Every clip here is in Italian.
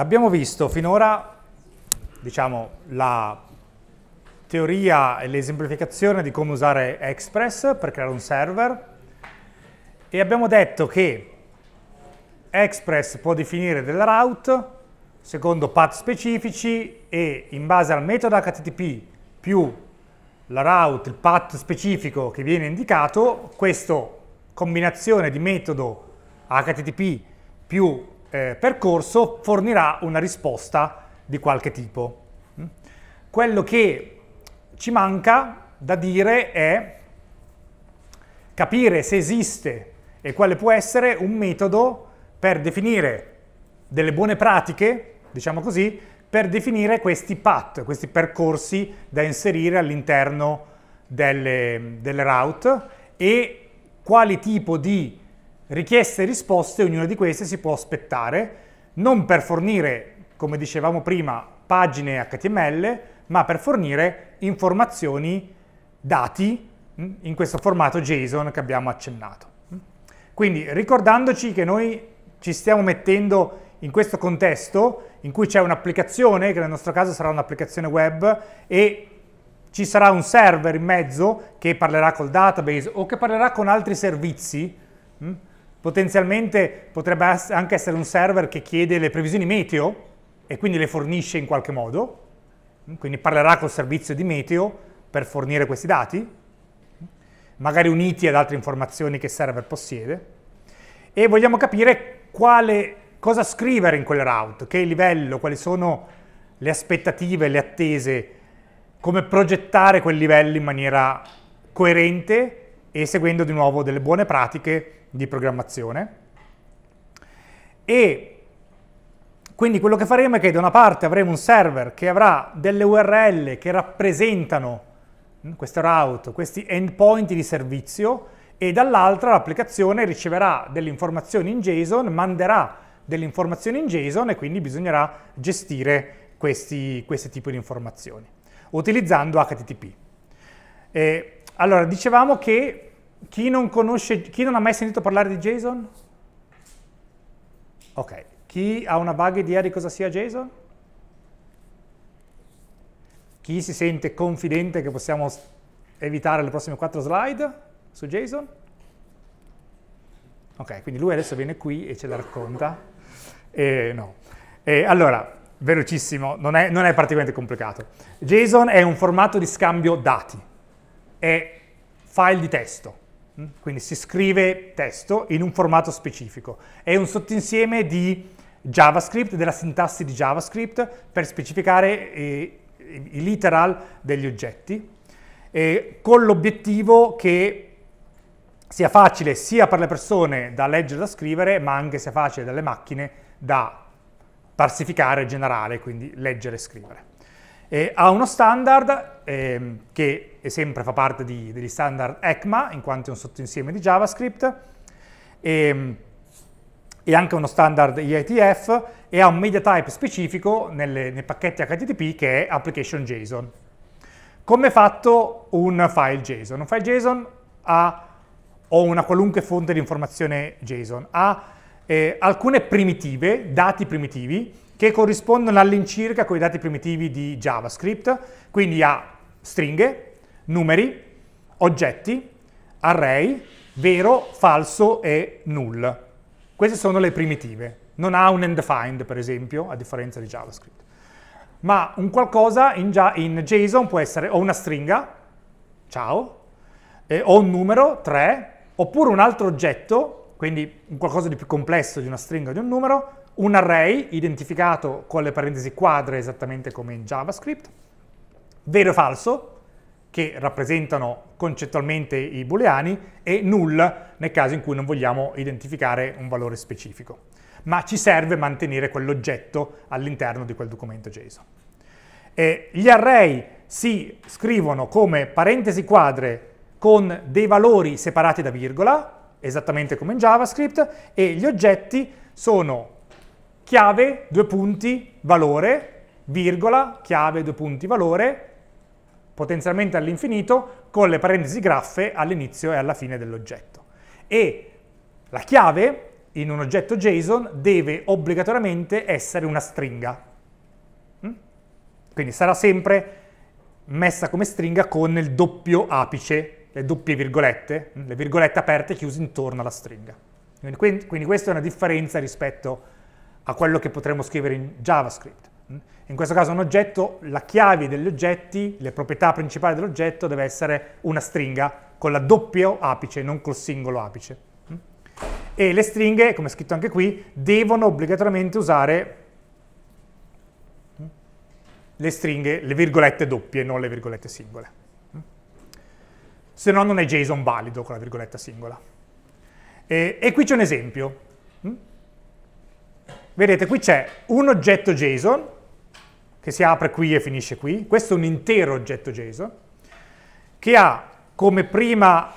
Abbiamo visto finora diciamo, la teoria e l'esemplificazione di come usare Express per creare un server e abbiamo detto che Express può definire della route secondo path specifici e in base al metodo HTTP più la route, il path specifico che viene indicato, questa combinazione di metodo HTTP più eh, percorso fornirà una risposta di qualche tipo. Mm? Quello che ci manca da dire è capire se esiste e quale può essere un metodo per definire delle buone pratiche, diciamo così, per definire questi path, questi percorsi da inserire all'interno delle, delle route e quale tipo di richieste e risposte, ognuna di queste si può aspettare, non per fornire, come dicevamo prima, pagine HTML, ma per fornire informazioni, dati, mm, in questo formato JSON che abbiamo accennato. Mm. Quindi ricordandoci che noi ci stiamo mettendo in questo contesto in cui c'è un'applicazione, che nel nostro caso sarà un'applicazione web, e ci sarà un server in mezzo che parlerà col database o che parlerà con altri servizi, mm, Potenzialmente potrebbe anche essere un server che chiede le previsioni meteo e quindi le fornisce in qualche modo, quindi parlerà col servizio di meteo per fornire questi dati, magari uniti ad altre informazioni che il server possiede, e vogliamo capire quale, cosa scrivere in quel route, che livello, quali sono le aspettative, le attese, come progettare quel livello in maniera coerente e seguendo di nuovo delle buone pratiche di programmazione. E quindi quello che faremo è che da una parte avremo un server che avrà delle URL che rappresentano mm, questo route, questi endpoint di servizio e dall'altra l'applicazione riceverà delle informazioni in JSON, manderà delle informazioni in JSON e quindi bisognerà gestire questi, questi tipi di informazioni utilizzando HTTP. E allora, dicevamo che chi non conosce, chi non ha mai sentito parlare di JSON? Ok, chi ha una vaga idea di cosa sia JSON? Chi si sente confidente che possiamo evitare le prossime quattro slide su JSON? Ok, quindi lui adesso viene qui e ce la racconta. Eh, no. Eh, allora, velocissimo, non è, non è particolarmente complicato. JSON è un formato di scambio dati è file di testo, mm? quindi si scrive testo in un formato specifico. È un sottinsieme di JavaScript, della sintassi di JavaScript, per specificare eh, i literal degli oggetti, eh, con l'obiettivo che sia facile sia per le persone da leggere e da scrivere, ma anche sia facile dalle macchine da parsificare generare, quindi leggere e scrivere. Eh, ha uno standard eh, che sempre fa parte di, degli standard ECMA, in quanto è un sottoinsieme di JavaScript, e, ehm, e anche uno standard IETF, e ha un media type specifico nelle, nei pacchetti HTTP che è application JSON. Come è fatto un file JSON? Un file JSON ha, o una qualunque fonte di informazione JSON, ha eh, alcune primitive, dati primitivi, che corrispondono all'incirca con i dati primitivi di JavaScript, quindi a stringhe, numeri, oggetti, array, vero, falso e null. Queste sono le primitive. Non ha un end find, per esempio, a differenza di JavaScript. Ma un qualcosa in, in JSON può essere o una stringa, ciao, eh, o un numero, 3, oppure un altro oggetto, quindi qualcosa di più complesso di una stringa o di un numero, un array identificato con le parentesi quadre esattamente come in JavaScript, vero e falso, che rappresentano concettualmente i booleani, e null nel caso in cui non vogliamo identificare un valore specifico. Ma ci serve mantenere quell'oggetto all'interno di quel documento JSON. E gli array si scrivono come parentesi quadre con dei valori separati da virgola, esattamente come in JavaScript, e gli oggetti sono chiave, due punti, valore, virgola, chiave, due punti, valore, potenzialmente all'infinito, con le parentesi graffe all'inizio e alla fine dell'oggetto. E la chiave in un oggetto JSON deve obbligatoriamente essere una stringa. Mm? Quindi sarà sempre messa come stringa con il doppio apice, le doppie virgolette, mm? le virgolette aperte e chiuse intorno alla stringa. Quindi, questa è una differenza rispetto a a quello che potremmo scrivere in JavaScript. Mm? In questo caso un oggetto, la chiave degli oggetti, le proprietà principali dell'oggetto deve essere una stringa con la doppio apice, non col singolo apice. Mm? E le stringhe, come è scritto anche qui, devono obbligatoriamente usare mm, le stringhe, le virgolette doppie, non le virgolette singole. Se no non è JSON valido con la virgoletta singola. E, e qui c'è un esempio. Vedete, qui c'è un oggetto JSON, che si apre qui e finisce qui. Questo è un intero oggetto JSON, che ha come prima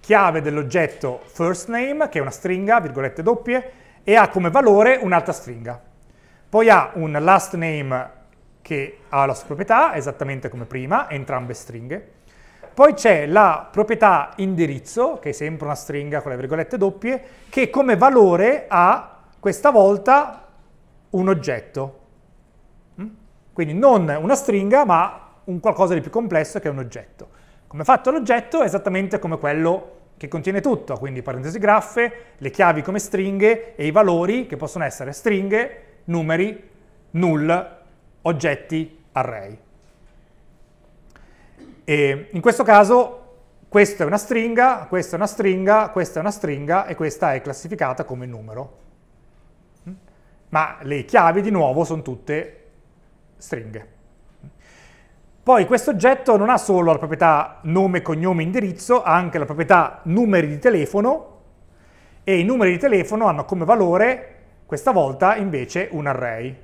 chiave dell'oggetto first name, che è una stringa, virgolette doppie, e ha come valore un'altra stringa. Poi ha un last name che ha la sua proprietà, esattamente come prima, entrambe stringhe. Poi c'è la proprietà indirizzo, che è sempre una stringa con le virgolette doppie, che come valore ha questa volta un oggetto. Mm? Quindi non una stringa, ma un qualcosa di più complesso che è un oggetto. Come è fatto l'oggetto? È esattamente come quello che contiene tutto, quindi parentesi graffe, le chiavi come stringhe e i valori che possono essere stringhe, numeri, null, oggetti, array. E in questo caso questa è una stringa, questa è una stringa, questa è una stringa e questa è classificata come numero ma le chiavi di nuovo sono tutte stringhe. Poi questo oggetto non ha solo la proprietà nome, cognome, indirizzo, ha anche la proprietà numeri di telefono e i numeri di telefono hanno come valore questa volta invece un array.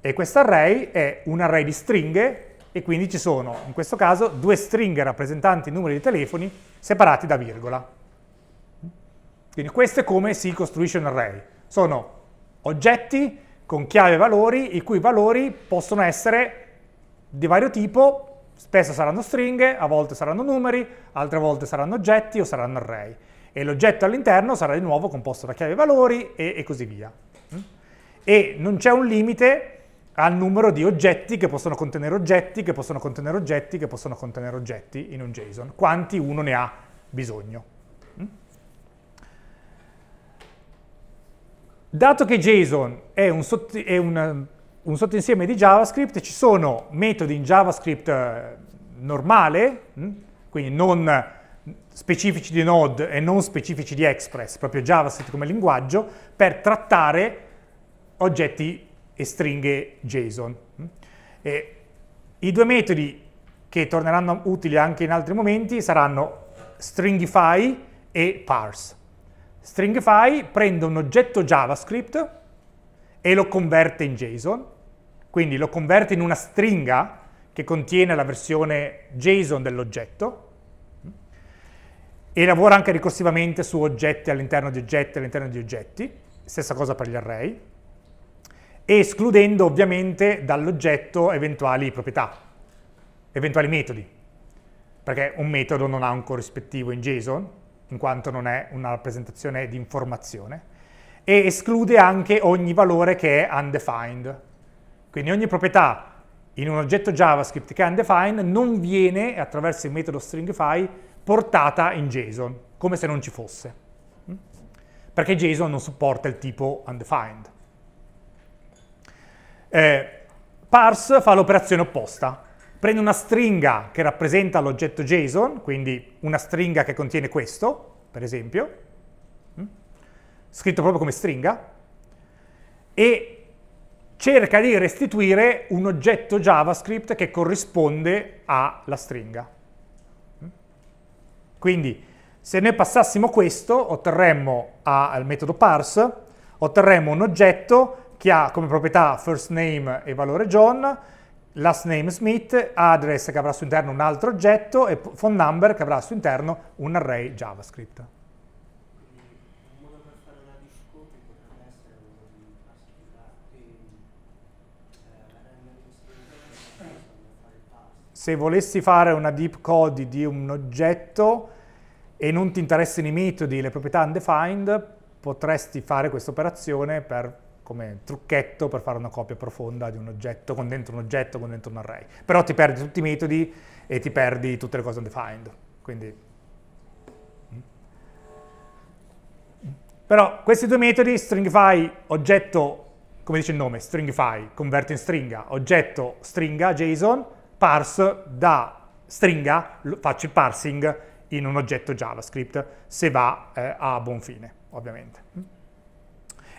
E questo array è un array di stringhe e quindi ci sono in questo caso due stringhe rappresentanti i numeri di telefoni separati da virgola. Quindi questo è come si costruisce un array. Sono oggetti con chiave e valori, i cui valori possono essere di vario tipo, spesso saranno stringhe, a volte saranno numeri, altre volte saranno oggetti o saranno array. E l'oggetto all'interno sarà di nuovo composto da chiave e valori e, e così via. Mm? E non c'è un limite al numero di oggetti che possono contenere oggetti, che possono contenere oggetti, che possono contenere oggetti in un JSON, quanti uno ne ha bisogno. Dato che JSON è un, sott è un, un sottoinsieme di JavaScript, ci sono metodi in JavaScript eh, normale, hm? quindi non specifici di Node e non specifici di Express, proprio JavaScript come linguaggio, per trattare oggetti e stringhe JSON. Hm? E I due metodi che torneranno utili anche in altri momenti saranno stringify e parse. Stringify prende un oggetto JavaScript e lo converte in JSON, quindi lo converte in una stringa che contiene la versione JSON dell'oggetto e lavora anche ricorsivamente su oggetti all'interno di oggetti all'interno di oggetti, stessa cosa per gli array, escludendo ovviamente dall'oggetto eventuali proprietà, eventuali metodi, perché un metodo non ha un corrispettivo in JSON, in quanto non è una rappresentazione di informazione, e esclude anche ogni valore che è undefined. Quindi ogni proprietà in un oggetto JavaScript che è undefined non viene, attraverso il metodo stringify, portata in JSON, come se non ci fosse, mm? perché JSON non supporta il tipo undefined. Eh, parse fa l'operazione opposta, prende una stringa che rappresenta l'oggetto JSON, quindi una stringa che contiene questo, per esempio, mm? scritto proprio come stringa, e cerca di restituire un oggetto JavaScript che corrisponde alla stringa. Mm? Quindi se noi passassimo questo, otterremmo a, al metodo parse, otterremmo un oggetto che ha come proprietà first name e valore John, last name Smith, address che avrà al interno un altro oggetto e phone number che avrà al interno un array JavaScript. Se volessi fare una deep code di un oggetto e non ti interessano i metodi, le proprietà undefined, potresti fare questa operazione per come trucchetto per fare una copia profonda di un oggetto con dentro un oggetto, con dentro un array. Però ti perdi tutti i metodi e ti perdi tutte le cose undefined. Quindi... Mm. Mm. Però questi due metodi, stringify oggetto, come dice il nome, stringify, converte in stringa, oggetto stringa JSON, parse da stringa, faccio il parsing in un oggetto JavaScript se va eh, a buon fine, ovviamente. Mm.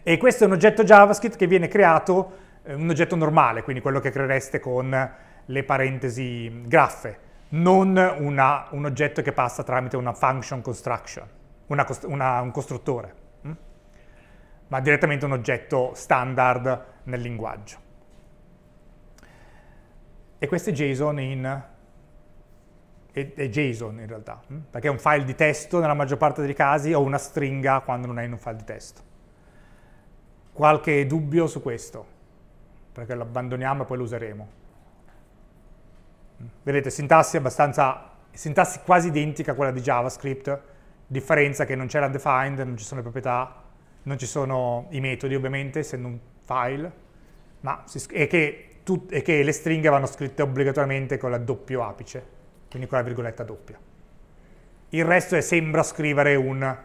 E questo è un oggetto JavaScript che viene creato, eh, un oggetto normale, quindi quello che creereste con le parentesi graffe, non una, un oggetto che passa tramite una function construction, una, una, un costruttore, hm? ma direttamente un oggetto standard nel linguaggio. E questo è JSON in è, JSON in realtà, mm? perché è un file di testo nella maggior parte dei casi o una stringa quando non è in un file di testo qualche dubbio su questo, perché lo abbandoniamo e poi lo useremo. Mm. Vedete, sintassi abbastanza, sintassi quasi identica a quella di JavaScript, differenza che non c'è la defined, non ci sono le proprietà, non ci sono i metodi ovviamente, essendo un file, ma è che, tut, è che le stringhe vanno scritte obbligatoriamente con la doppio apice, quindi con la virgoletta doppia. Il resto è, sembra scrivere un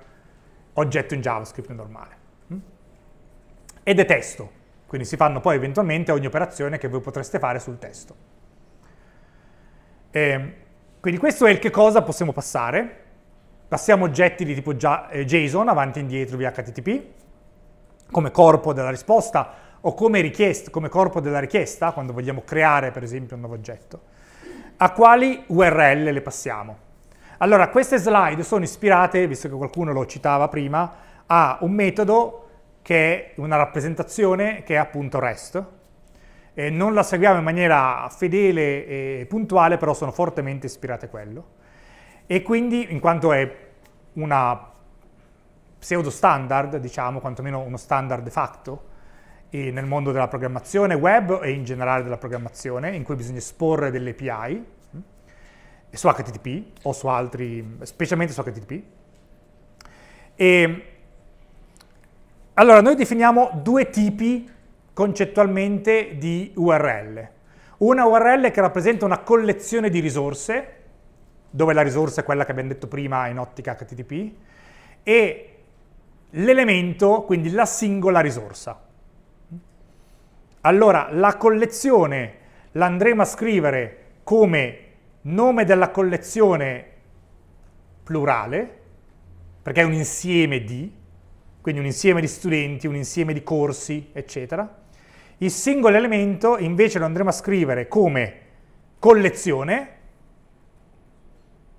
oggetto in JavaScript normale ed è testo. Quindi si fanno poi eventualmente ogni operazione che voi potreste fare sul testo. E, ehm, quindi questo è il che cosa possiamo passare. Passiamo oggetti di tipo eh, JSON avanti e indietro via HTTP, come corpo della risposta o come, richiest, come corpo della richiesta, quando vogliamo creare per esempio un nuovo oggetto. A quali URL le passiamo? Allora, queste slide sono ispirate, visto che qualcuno lo citava prima, a un metodo che è una rappresentazione che è appunto REST. E eh, non la seguiamo in maniera fedele e puntuale, però sono fortemente ispirate a quello. E quindi, in quanto è una pseudo standard, diciamo, quantomeno uno standard de facto, nel mondo della programmazione web e in generale della programmazione, in cui bisogna esporre delle API, mm, su HTTP o su altri, specialmente su HTTP. E allora, noi definiamo due tipi concettualmente di URL. Una URL che rappresenta una collezione di risorse, dove la risorsa è quella che abbiamo detto prima in ottica HTTP, e l'elemento, quindi la singola risorsa. Allora, la collezione l'andremo a scrivere come nome della collezione plurale, perché è un insieme di, quindi un insieme di studenti, un insieme di corsi, eccetera. Il singolo elemento invece lo andremo a scrivere come collezione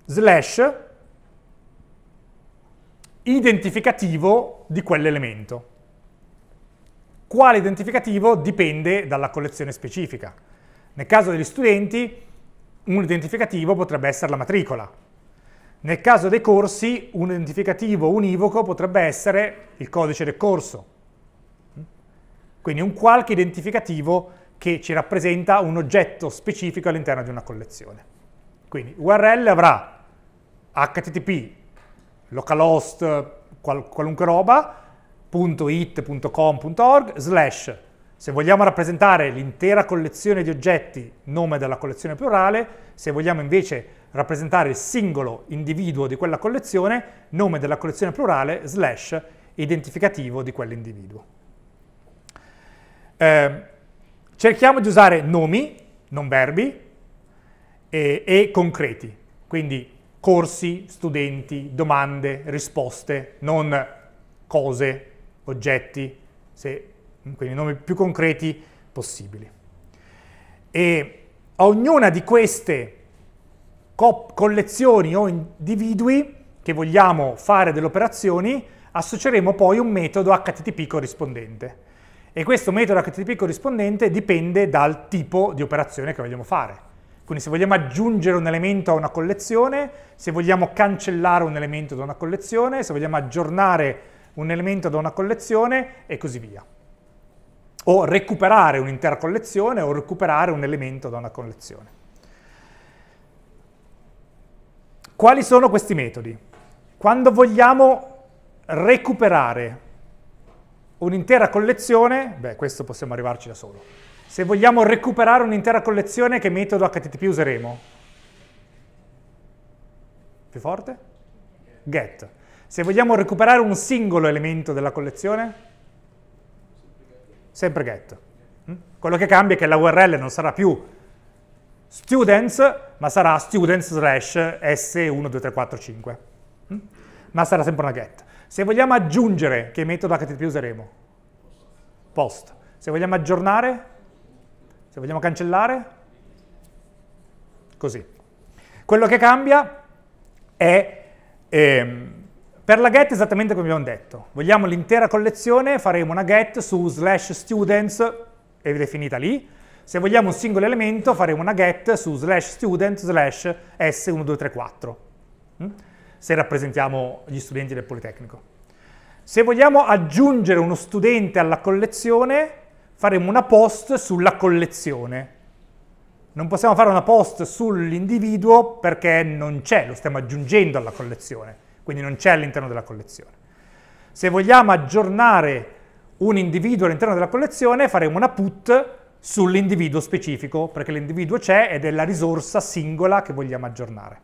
slash identificativo di quell'elemento. Quale identificativo dipende dalla collezione specifica. Nel caso degli studenti un identificativo potrebbe essere la matricola, nel caso dei corsi, un identificativo univoco potrebbe essere il codice del corso. Quindi un qualche identificativo che ci rappresenta un oggetto specifico all'interno di una collezione. Quindi URL avrà http, localhost, qual qualunque roba, .it.com.org, slash, se vogliamo rappresentare l'intera collezione di oggetti, nome della collezione plurale, se vogliamo invece rappresentare il singolo individuo di quella collezione, nome della collezione plurale, slash identificativo di quell'individuo. Eh, cerchiamo di usare nomi, non verbi, e, e concreti, quindi corsi, studenti, domande, risposte, non cose, oggetti, se, quindi nomi più concreti possibili. E a ognuna di queste co- collezioni o individui che vogliamo fare delle operazioni, associeremo poi un metodo HTTP corrispondente. E questo metodo HTTP corrispondente dipende dal tipo di operazione che vogliamo fare. Quindi se vogliamo aggiungere un elemento a una collezione, se vogliamo cancellare un elemento da una collezione, se vogliamo aggiornare un elemento da una collezione e così via. O recuperare un'intera collezione o recuperare un elemento da una collezione. Quali sono questi metodi? Quando vogliamo recuperare un'intera collezione, beh, questo possiamo arrivarci da solo. Se vogliamo recuperare un'intera collezione, che metodo HTTP useremo? Più forte? Get. Se vogliamo recuperare un singolo elemento della collezione? Sempre get. Mm? Quello che cambia è che la URL non sarà più students, ma sarà students slash s 12345 mm? Ma sarà sempre una get. Se vogliamo aggiungere, che metodo HTTP useremo? Post. Se vogliamo aggiornare? Se vogliamo cancellare? Così. Quello che cambia è... Ehm, per la get esattamente come abbiamo detto. Vogliamo l'intera collezione, faremo una get su slash students, è definita lì, se vogliamo un singolo elemento faremo una get su slash student slash s1234, mm? se rappresentiamo gli studenti del Politecnico. Se vogliamo aggiungere uno studente alla collezione faremo una post sulla collezione. Non possiamo fare una post sull'individuo perché non c'è, lo stiamo aggiungendo alla collezione, quindi non c'è all'interno della collezione. Se vogliamo aggiornare un individuo all'interno della collezione faremo una put sull'individuo specifico, perché l'individuo c'è ed è la risorsa singola che vogliamo aggiornare.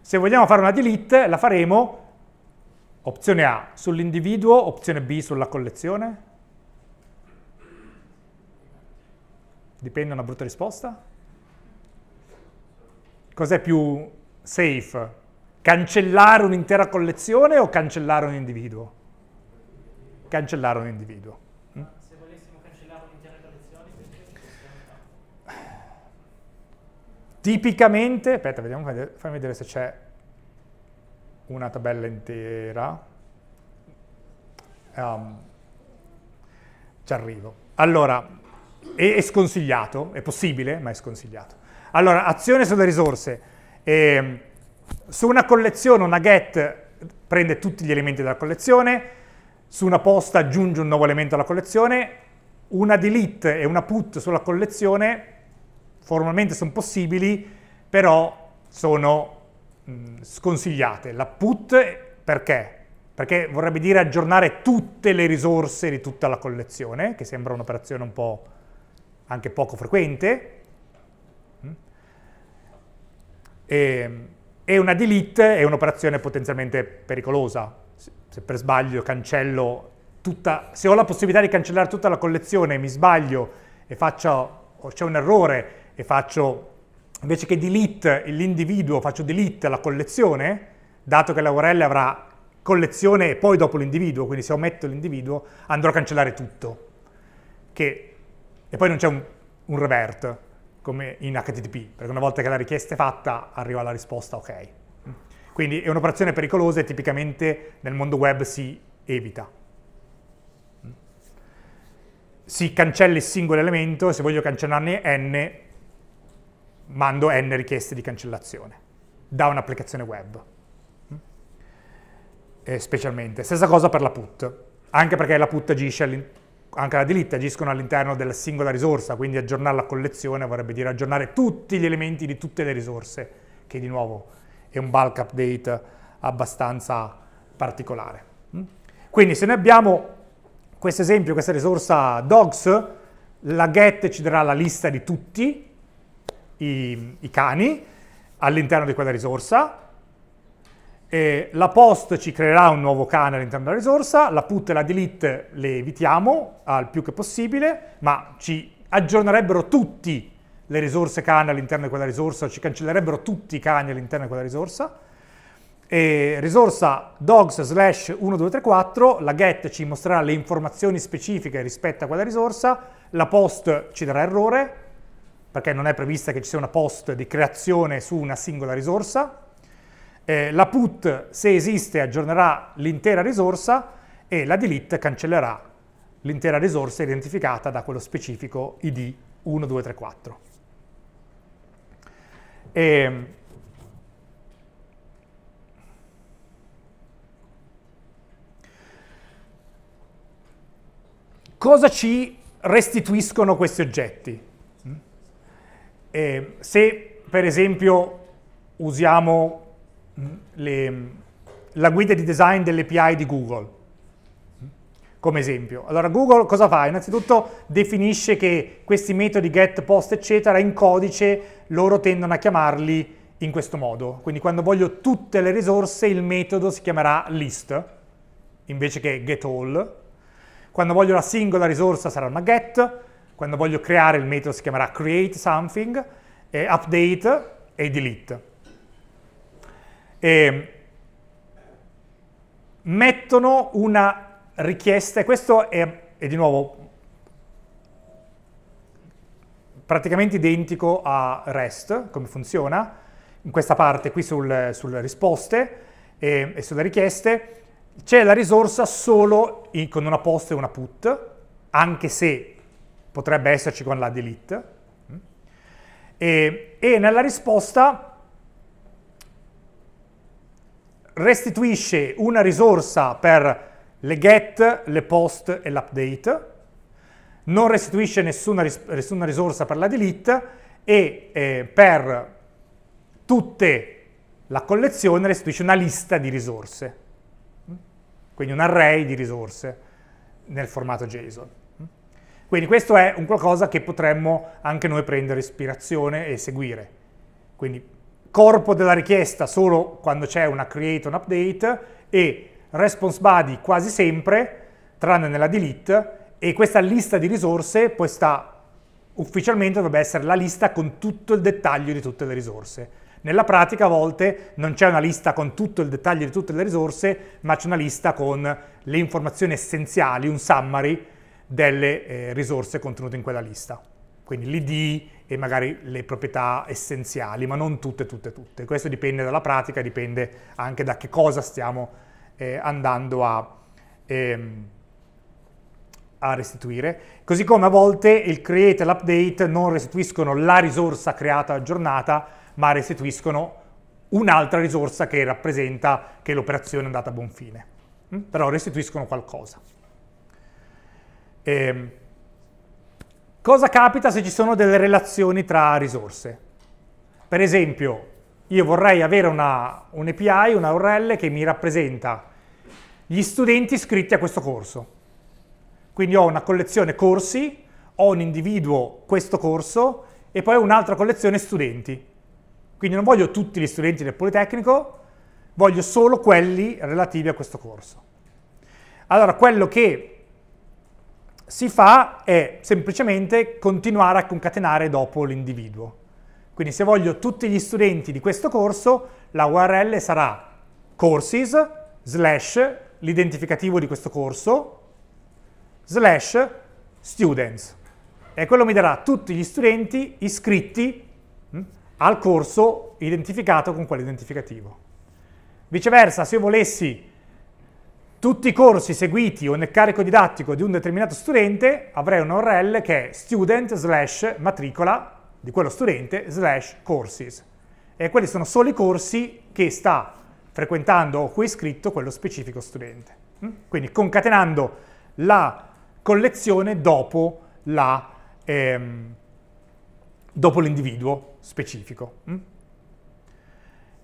Se vogliamo fare una delete, la faremo opzione A sull'individuo, opzione B sulla collezione. Dipende una brutta risposta. Cos'è più safe? Cancellare un'intera collezione o cancellare un individuo? Cancellare un individuo. Tipicamente, aspetta, vediamo, fammi vedere se c'è una tabella intera. Um, ci arrivo. Allora, è, è, sconsigliato, è possibile, ma è sconsigliato. Allora, azione sulle risorse. E, ehm, su una collezione, una get prende tutti gli elementi della collezione, su una posta aggiunge un nuovo elemento alla collezione, una delete e una put sulla collezione formalmente sono possibili, però sono mh, sconsigliate. La put perché? Perché vorrebbe dire aggiornare tutte le risorse di tutta la collezione, che sembra un'operazione un po' anche poco frequente. E, mm. e ehm, una delete è un'operazione potenzialmente pericolosa. Se per sbaglio cancello tutta, se ho la possibilità di cancellare tutta la collezione e mi sbaglio e faccio, o c'è un errore e faccio, invece che delete l'individuo, faccio delete la collezione, dato che la URL avrà collezione e poi dopo l'individuo, quindi se ometto l'individuo andrò a cancellare tutto. Che, e poi non c'è un, un revert, come in HTTP, perché una volta che la richiesta è fatta arriva la risposta ok. Quindi è un'operazione pericolosa e tipicamente nel mondo web si evita. Si cancella il singolo elemento se voglio cancellarne n mando n richieste di cancellazione da un'applicazione web. Mm? E specialmente. Stessa cosa per la put, anche perché la put agisce, anche la delete agiscono all'interno della singola risorsa, quindi aggiornare la collezione vorrebbe dire aggiornare tutti gli elementi di tutte le risorse, che di nuovo è un bulk update abbastanza particolare. Mm? Quindi se noi abbiamo questo esempio, questa risorsa dogs, la get ci darà la lista di tutti, i, i cani all'interno di quella risorsa, e la post ci creerà un nuovo cane all'interno della risorsa, la put e la delete le evitiamo al più che possibile, ma ci aggiornerebbero tutti le risorse cane all'interno di quella risorsa, ci cancellerebbero tutti i cani all'interno di quella risorsa. E risorsa dogs slash 1234, la get ci mostrerà le informazioni specifiche rispetto a quella risorsa, la post ci darà errore, perché non è prevista che ci sia una post di creazione su una singola risorsa. Eh, la put, se esiste, aggiornerà l'intera risorsa e la delete cancellerà l'intera risorsa identificata da quello specifico id 1234. E, cosa ci restituiscono questi oggetti? Eh, se per esempio usiamo mm, le, mm, la guida di design dell'API di Google, mm, come esempio. Allora Google cosa fa? Innanzitutto definisce che questi metodi get, post, eccetera, in codice loro tendono a chiamarli in questo modo. Quindi quando voglio tutte le risorse il metodo si chiamerà list invece che get all. Quando voglio la singola risorsa sarà una get, quando voglio creare il metodo si chiamerà create something, e update e delete. E mettono una richiesta, e questo è, è di nuovo praticamente identico a REST, come funziona, in questa parte qui sul, sulle risposte e, e sulle richieste, c'è la risorsa solo in, con una post e una put, anche se potrebbe esserci con la delete, e, e nella risposta restituisce una risorsa per le get, le post e l'update, non restituisce nessuna, ris nessuna, risorsa per la delete e eh, per tutta la collezione restituisce una lista di risorse, quindi un array di risorse nel formato JSON. Quindi questo è un qualcosa che potremmo anche noi prendere ispirazione e seguire. Quindi corpo della richiesta solo quando c'è una create, un update e response body quasi sempre, tranne nella delete, e questa lista di risorse poi sta ufficialmente dovrebbe essere la lista con tutto il dettaglio di tutte le risorse. Nella pratica a volte non c'è una lista con tutto il dettaglio di tutte le risorse, ma c'è una lista con le informazioni essenziali, un summary delle eh, risorse contenute in quella lista. Quindi l'ID e magari le proprietà essenziali, ma non tutte, tutte, tutte. Questo dipende dalla pratica, dipende anche da che cosa stiamo eh, andando a, ehm, a restituire. Così come a volte il create e l'update non restituiscono la risorsa creata aggiornata, ma restituiscono un'altra risorsa che rappresenta che l'operazione è andata a buon fine. Mm? Però restituiscono qualcosa. Eh, cosa capita se ci sono delle relazioni tra risorse? Per esempio, io vorrei avere una, un API, una URL che mi rappresenta gli studenti iscritti a questo corso. Quindi ho una collezione corsi, ho un individuo questo corso e poi un'altra collezione studenti. Quindi non voglio tutti gli studenti del Politecnico, voglio solo quelli relativi a questo corso. Allora, quello che si fa è semplicemente continuare a concatenare dopo l'individuo. Quindi se voglio tutti gli studenti di questo corso, la URL sarà courses slash l'identificativo di questo corso slash students. E quello mi darà tutti gli studenti iscritti hm, al corso identificato con quell'identificativo. Viceversa, se io volessi tutti i corsi seguiti o nel carico didattico di un determinato studente avrei un URL che è student slash matricola di quello studente slash courses. E quelli sono solo i corsi che sta frequentando o cui è iscritto quello specifico studente. Mm? Quindi concatenando la collezione dopo ehm, l'individuo ehm, specifico. Mm?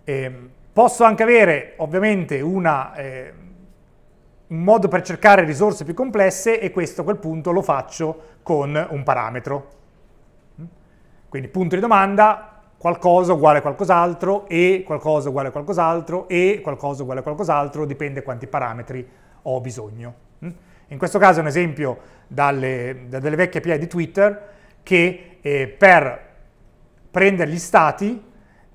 Ehm, posso anche avere ovviamente una... Eh, un modo per cercare risorse più complesse e questo a quel punto lo faccio con un parametro. Mm? Quindi punto di domanda, qualcosa uguale a qualcos'altro e qualcosa uguale a qualcos'altro e qualcosa uguale a qualcos'altro, dipende quanti parametri ho bisogno. Mm? In questo caso è un esempio dalle, da delle vecchie API di Twitter che eh, per prendere gli stati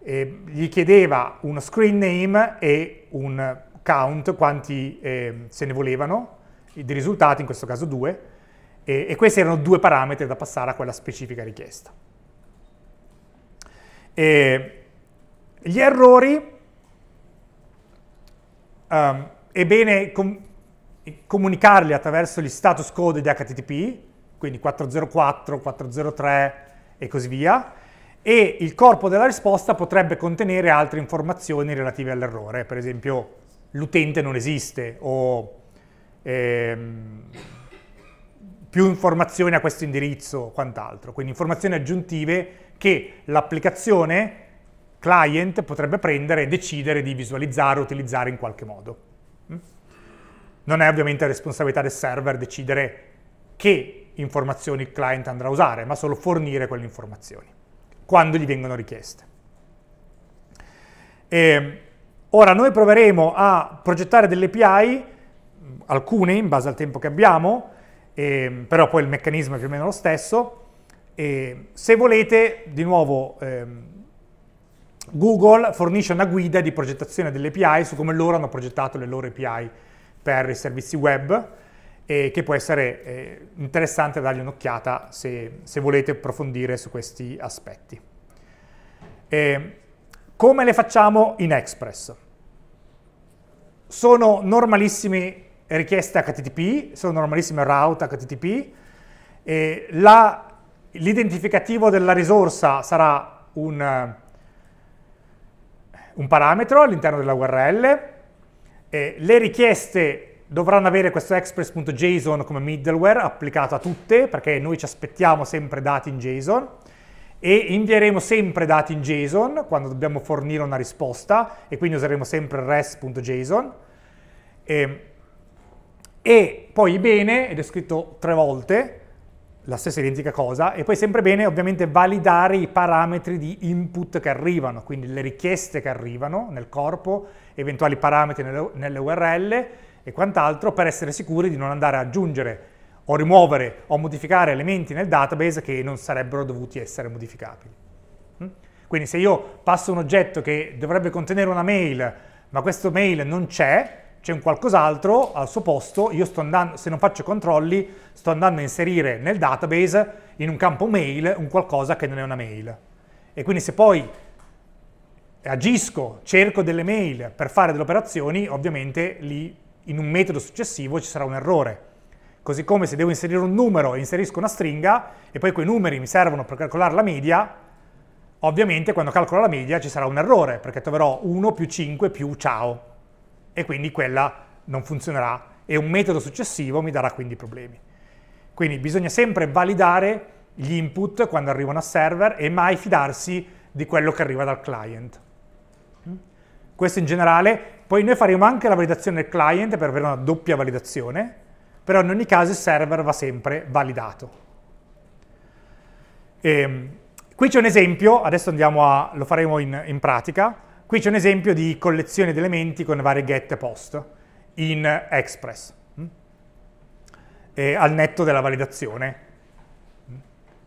eh, gli chiedeva uno screen name e un count quanti eh, se ne volevano, di risultati, in questo caso due, e, e, questi erano due parametri da passare a quella specifica richiesta. E gli errori, um, è bene com comunicarli attraverso gli status code di HTTP, quindi 404, 403 e così via, e il corpo della risposta potrebbe contenere altre informazioni relative all'errore, per esempio l'utente non esiste o ehm, più informazioni a questo indirizzo, o quant'altro. Quindi informazioni aggiuntive che l'applicazione client potrebbe prendere e decidere di visualizzare o utilizzare in qualche modo. Mm? Non è ovviamente responsabilità del server decidere che informazioni il client andrà a usare, ma solo fornire quelle informazioni, quando gli vengono richieste. E ehm, Ora noi proveremo a progettare delle API, alcune in base al tempo che abbiamo, ehm, però poi il meccanismo è più o meno lo stesso. E se volete, di nuovo, ehm, Google fornisce una guida di progettazione delle API su come loro hanno progettato le loro API per i servizi web, eh, che può essere eh, interessante dargli un'occhiata se, se, volete approfondire su questi aspetti. Eh, come le facciamo in Express? sono normalissime richieste HTTP, sono normalissime route HTTP, l'identificativo della risorsa sarà un, eh, un parametro all'interno della URL, le richieste dovranno avere questo express.json come middleware applicato a tutte, perché noi ci aspettiamo sempre dati in JSON, e invieremo sempre dati in JSON quando dobbiamo fornire una risposta e quindi useremo sempre res.json e, e, poi bene, ed è scritto tre volte, la stessa identica cosa, e poi sempre bene ovviamente validare i parametri di input che arrivano, quindi le richieste che arrivano nel corpo, eventuali parametri nelle, nelle URL e quant'altro per essere sicuri di non andare ad aggiungere o rimuovere o modificare elementi nel database che non sarebbero dovuti essere modificabili. Mm? Quindi se io passo un oggetto che dovrebbe contenere una mail, ma questo mail non c'è, c'è un qualcos'altro al suo posto, io sto andando, se non faccio controlli, sto andando a inserire nel database, in un campo mail, un qualcosa che non è una mail. E quindi se poi agisco, cerco delle mail per fare delle operazioni, ovviamente lì in un metodo successivo ci sarà un errore, Così come se devo inserire un numero e inserisco una stringa e poi quei numeri mi servono per calcolare la media, ovviamente quando calcolo la media ci sarà un errore perché troverò 1 più 5 più ciao e quindi quella non funzionerà e un metodo successivo mi darà quindi problemi. Quindi bisogna sempre validare gli input quando arrivano al server e mai fidarsi di quello che arriva dal client. Questo in generale, poi noi faremo anche la validazione del client per avere una doppia validazione, però in ogni caso il server va sempre validato. E, ehm, qui c'è un esempio, adesso a, lo faremo in, in pratica, qui c'è un esempio di collezione di elementi con varie get e post in Express, eh, al netto della validazione.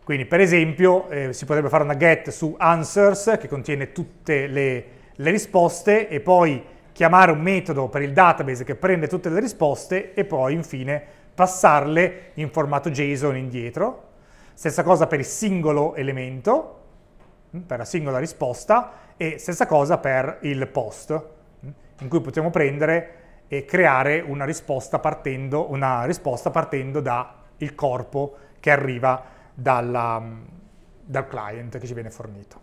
Quindi per esempio eh, si potrebbe fare una get su answers che contiene tutte le, le risposte e poi chiamare un metodo per il database che prende tutte le risposte e poi infine passarle in formato JSON indietro. Stessa cosa per il singolo elemento, mm, per la singola risposta, e stessa cosa per il post, mm, in cui possiamo prendere e creare una risposta partendo, una risposta partendo dal corpo che arriva dalla, mm, dal client che ci viene fornito.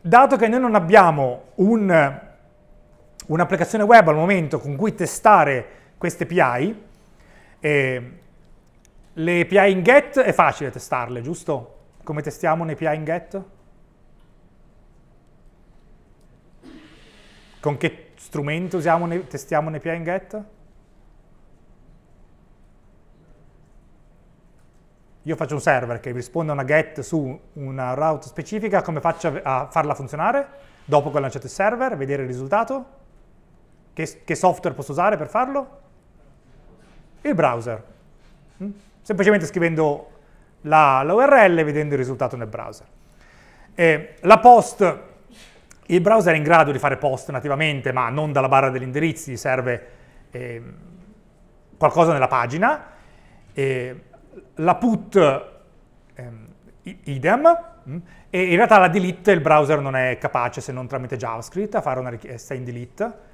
Dato che noi non abbiamo un un'applicazione web al momento con cui testare queste API. Eh, le API in get è facile testarle, giusto? Come testiamo un'API in get? Con che strumento usiamo, testiamo un'API in get? Io faccio un server che risponde a una get su una route specifica, come faccio a farla funzionare? Dopo che ho lanciato il server, vedere il risultato? Che, che software posso usare per farlo? Il browser. Mm? Semplicemente scrivendo la, la URL e vedendo il risultato nel browser. Eh, la post, il browser è in grado di fare post nativamente, ma non dalla barra degli indirizzi, serve eh, qualcosa nella pagina. Eh, la put, ehm, idem, mm? e in realtà la delete il browser non è capace, se non tramite JavaScript, a fare una richiesta in delete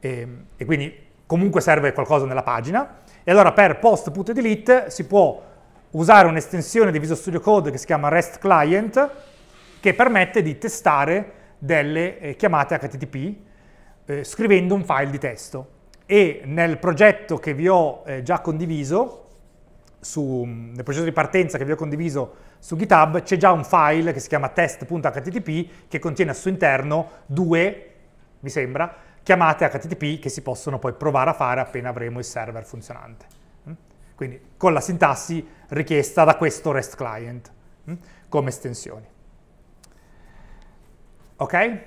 e, ehm, e quindi comunque serve qualcosa nella pagina. E allora per post.delete si può usare un'estensione di Visual Studio Code che si chiama REST Client che permette di testare delle eh, chiamate HTTP eh, scrivendo un file di testo. E nel progetto che vi ho eh, già condiviso, su, mm, nel progetto di partenza che vi ho condiviso su GitHub, c'è già un file che si chiama test.http che contiene al suo interno due, mi sembra, chiamate HTTP che si possono poi provare a fare appena avremo il server funzionante. Mm? Quindi con la sintassi richiesta da questo REST client mm? come estensioni. Ok?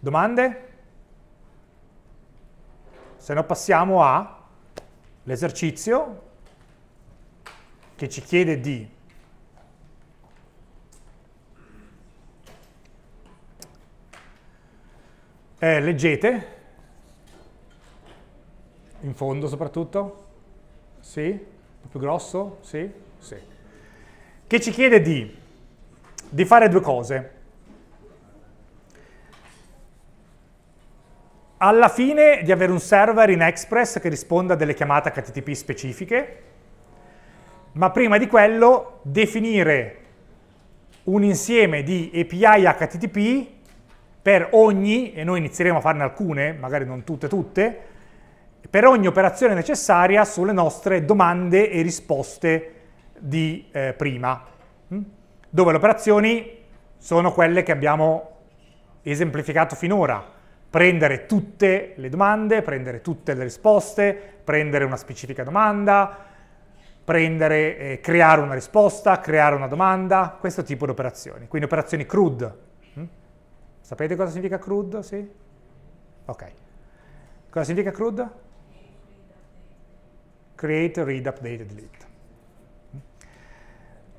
Domande? Se no passiamo all'esercizio che ci chiede di Eh, leggete, in fondo soprattutto, sì, un po' più grosso, sì, sì, che ci chiede di, di fare due cose. Alla fine di avere un server in Express che risponda a delle chiamate HTTP specifiche, ma prima di quello definire un insieme di API HTTP per ogni, e noi inizieremo a farne alcune, magari non tutte tutte, per ogni operazione necessaria sulle nostre domande e risposte di eh, prima, mm? dove le operazioni sono quelle che abbiamo esemplificato finora, prendere tutte le domande, prendere tutte le risposte, prendere una specifica domanda, prendere, eh, creare una risposta, creare una domanda, questo tipo di operazioni, quindi operazioni crude. Sapete cosa significa CRUD? Sì? Ok. Cosa significa CRUD? Create, read, update, delete.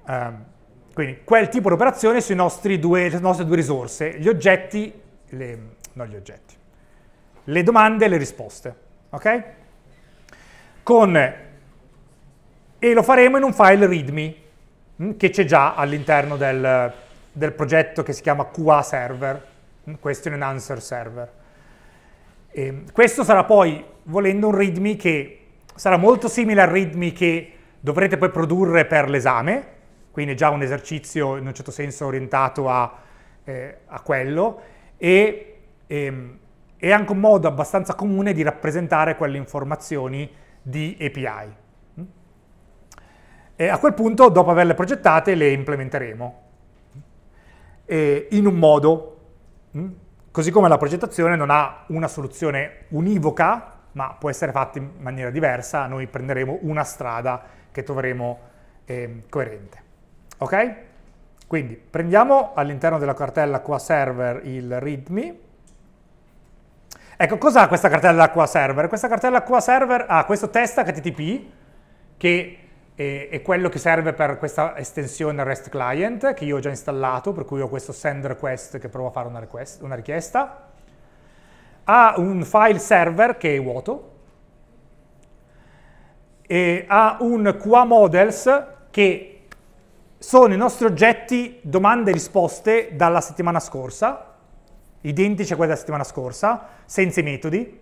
Um, quindi quel tipo di operazione sui nostri due, le nostre due risorse, gli oggetti, le, non gli oggetti, le domande e le risposte, ok? Con, e lo faremo in un file readme mm, che c'è già all'interno del, del progetto che si chiama QA Server, question and answer server. E questo sarà poi, volendo, un readme che sarà molto simile al readme che dovrete poi produrre per l'esame, quindi è già un esercizio in un certo senso orientato a, eh, a quello, e ehm, è anche un modo abbastanza comune di rappresentare quelle informazioni di API. E a quel punto, dopo averle progettate, le implementeremo e in un modo Mm? Così come la progettazione non ha una soluzione univoca, ma può essere fatta in maniera diversa, noi prenderemo una strada che troveremo eh, coerente. Ok? Quindi prendiamo all'interno della cartella qua server il readme. Ecco, cos'ha questa cartella qua server? Questa cartella qua server ha questo test HTTP che e, e quello che serve per questa estensione REST client che io ho già installato, per cui ho questo send request che provo a fare una, request, una richiesta, ha un file server che è vuoto, e ha un QA models che sono i nostri oggetti domande e risposte dalla settimana scorsa, identici a quelli della settimana scorsa, senza i metodi,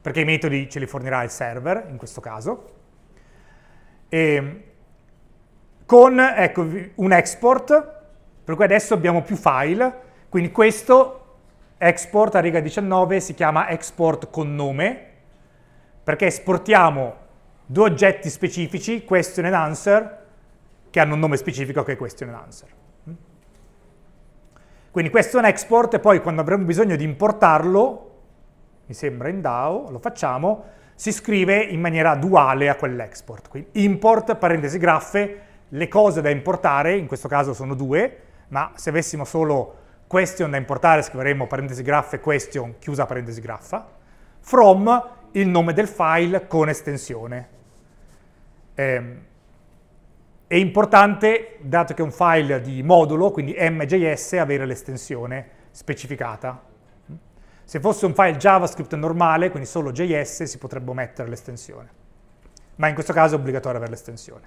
perché i metodi ce li fornirà il server in questo caso. E con ecco, un export, per cui adesso abbiamo più file, quindi questo export a riga 19 si chiama export con nome, perché esportiamo due oggetti specifici, question and answer, che hanno un nome specifico che è question and answer. Quindi questo è un export e poi quando avremo bisogno di importarlo, mi sembra in DAO, lo facciamo, si scrive in maniera duale a quell'export. Quindi import, parentesi graffe, le cose da importare, in questo caso sono due, ma se avessimo solo question da importare scriveremmo parentesi graffe question, chiusa parentesi graffa, from il nome del file con estensione. Ehm, è importante, dato che è un file di modulo, quindi mjs, avere l'estensione specificata. Se fosse un file JavaScript normale, quindi solo JS, si potrebbe omettere l'estensione. Ma in questo caso è obbligatorio avere l'estensione.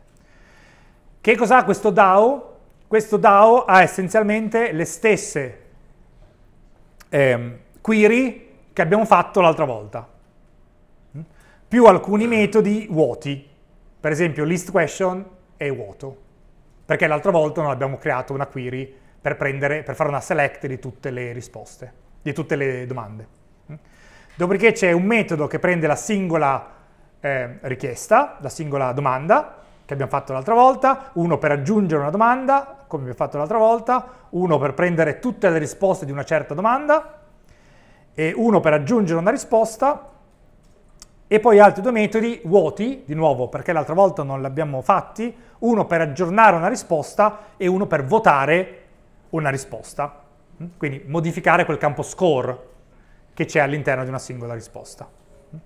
Che cos'ha questo DAO? Questo DAO ha essenzialmente le stesse eh, query che abbiamo fatto l'altra volta, mm? più alcuni metodi vuoti, per esempio list question è vuoto, perché l'altra volta non abbiamo creato una query per, prendere, per fare una select di tutte le risposte di tutte le domande. Dopodiché c'è un metodo che prende la singola eh, richiesta, la singola domanda che abbiamo fatto l'altra volta, uno per aggiungere una domanda, come abbiamo fatto l'altra volta, uno per prendere tutte le risposte di una certa domanda, e uno per aggiungere una risposta, e poi altri due metodi vuoti, di nuovo perché l'altra volta non li abbiamo fatti, uno per aggiornare una risposta e uno per votare una risposta. Mm? Quindi modificare quel campo score che c'è all'interno di una singola risposta. Mm?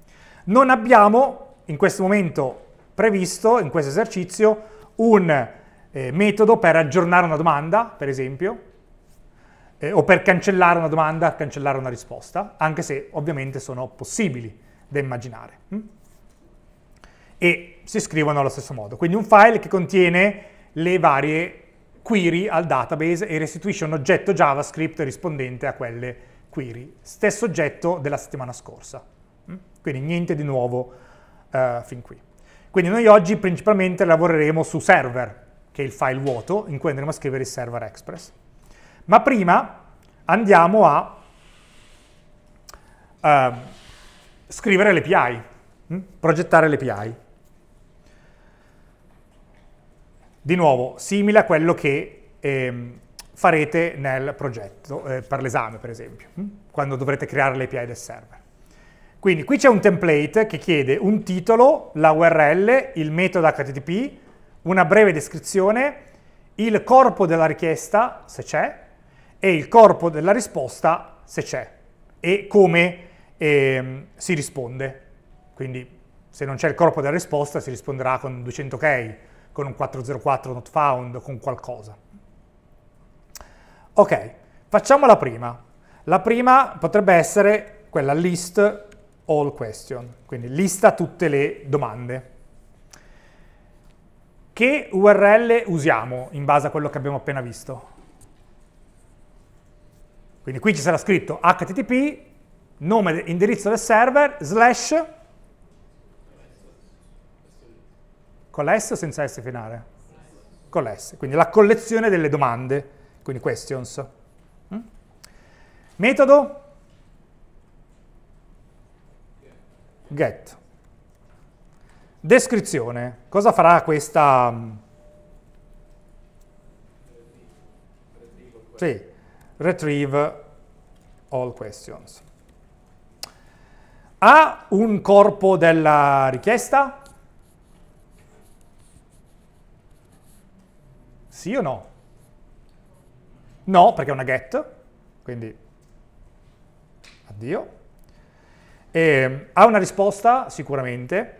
Non abbiamo in questo momento previsto, in questo esercizio, un eh, metodo per aggiornare una domanda, per esempio, eh, o per cancellare una domanda, cancellare una risposta, anche se ovviamente sono possibili da immaginare. Mm? E si scrivono allo stesso modo. Quindi un file che contiene le varie query al database e restituisce un oggetto JavaScript rispondente a quelle query. Stesso oggetto della settimana scorsa. Mm? Quindi niente di nuovo uh, fin qui. Quindi noi oggi principalmente lavoreremo su server, che è il file vuoto, in cui andremo a scrivere il server express. Ma prima andiamo a uh, scrivere l'API, mm? progettare l'API. Di nuovo, simile a quello che eh, farete nel progetto eh, per l'esame, per esempio, hm? quando dovrete creare l'API del server. Quindi qui c'è un template che chiede un titolo, la URL, il metodo HTTP, una breve descrizione, il corpo della richiesta, se c'è, e il corpo della risposta, se c'è, e come eh, si risponde. Quindi se non c'è il corpo della risposta si risponderà con 200 ok, con un 404 not found, con qualcosa. Ok, facciamo la prima. La prima potrebbe essere quella list all question, quindi lista tutte le domande. Che URL usiamo in base a quello che abbiamo appena visto? Quindi qui ci sarà scritto http, nome, indirizzo del server, slash Con la S o senza S finale? Con la S, quindi la collezione delle domande, quindi questions. Mm? Metodo? Get. Descrizione. Cosa farà questa... Mm? Sì, retrieve all questions. Ha un corpo della richiesta? Sì o no? No, perché è una get, quindi addio. E, ehm, ha una risposta, sicuramente.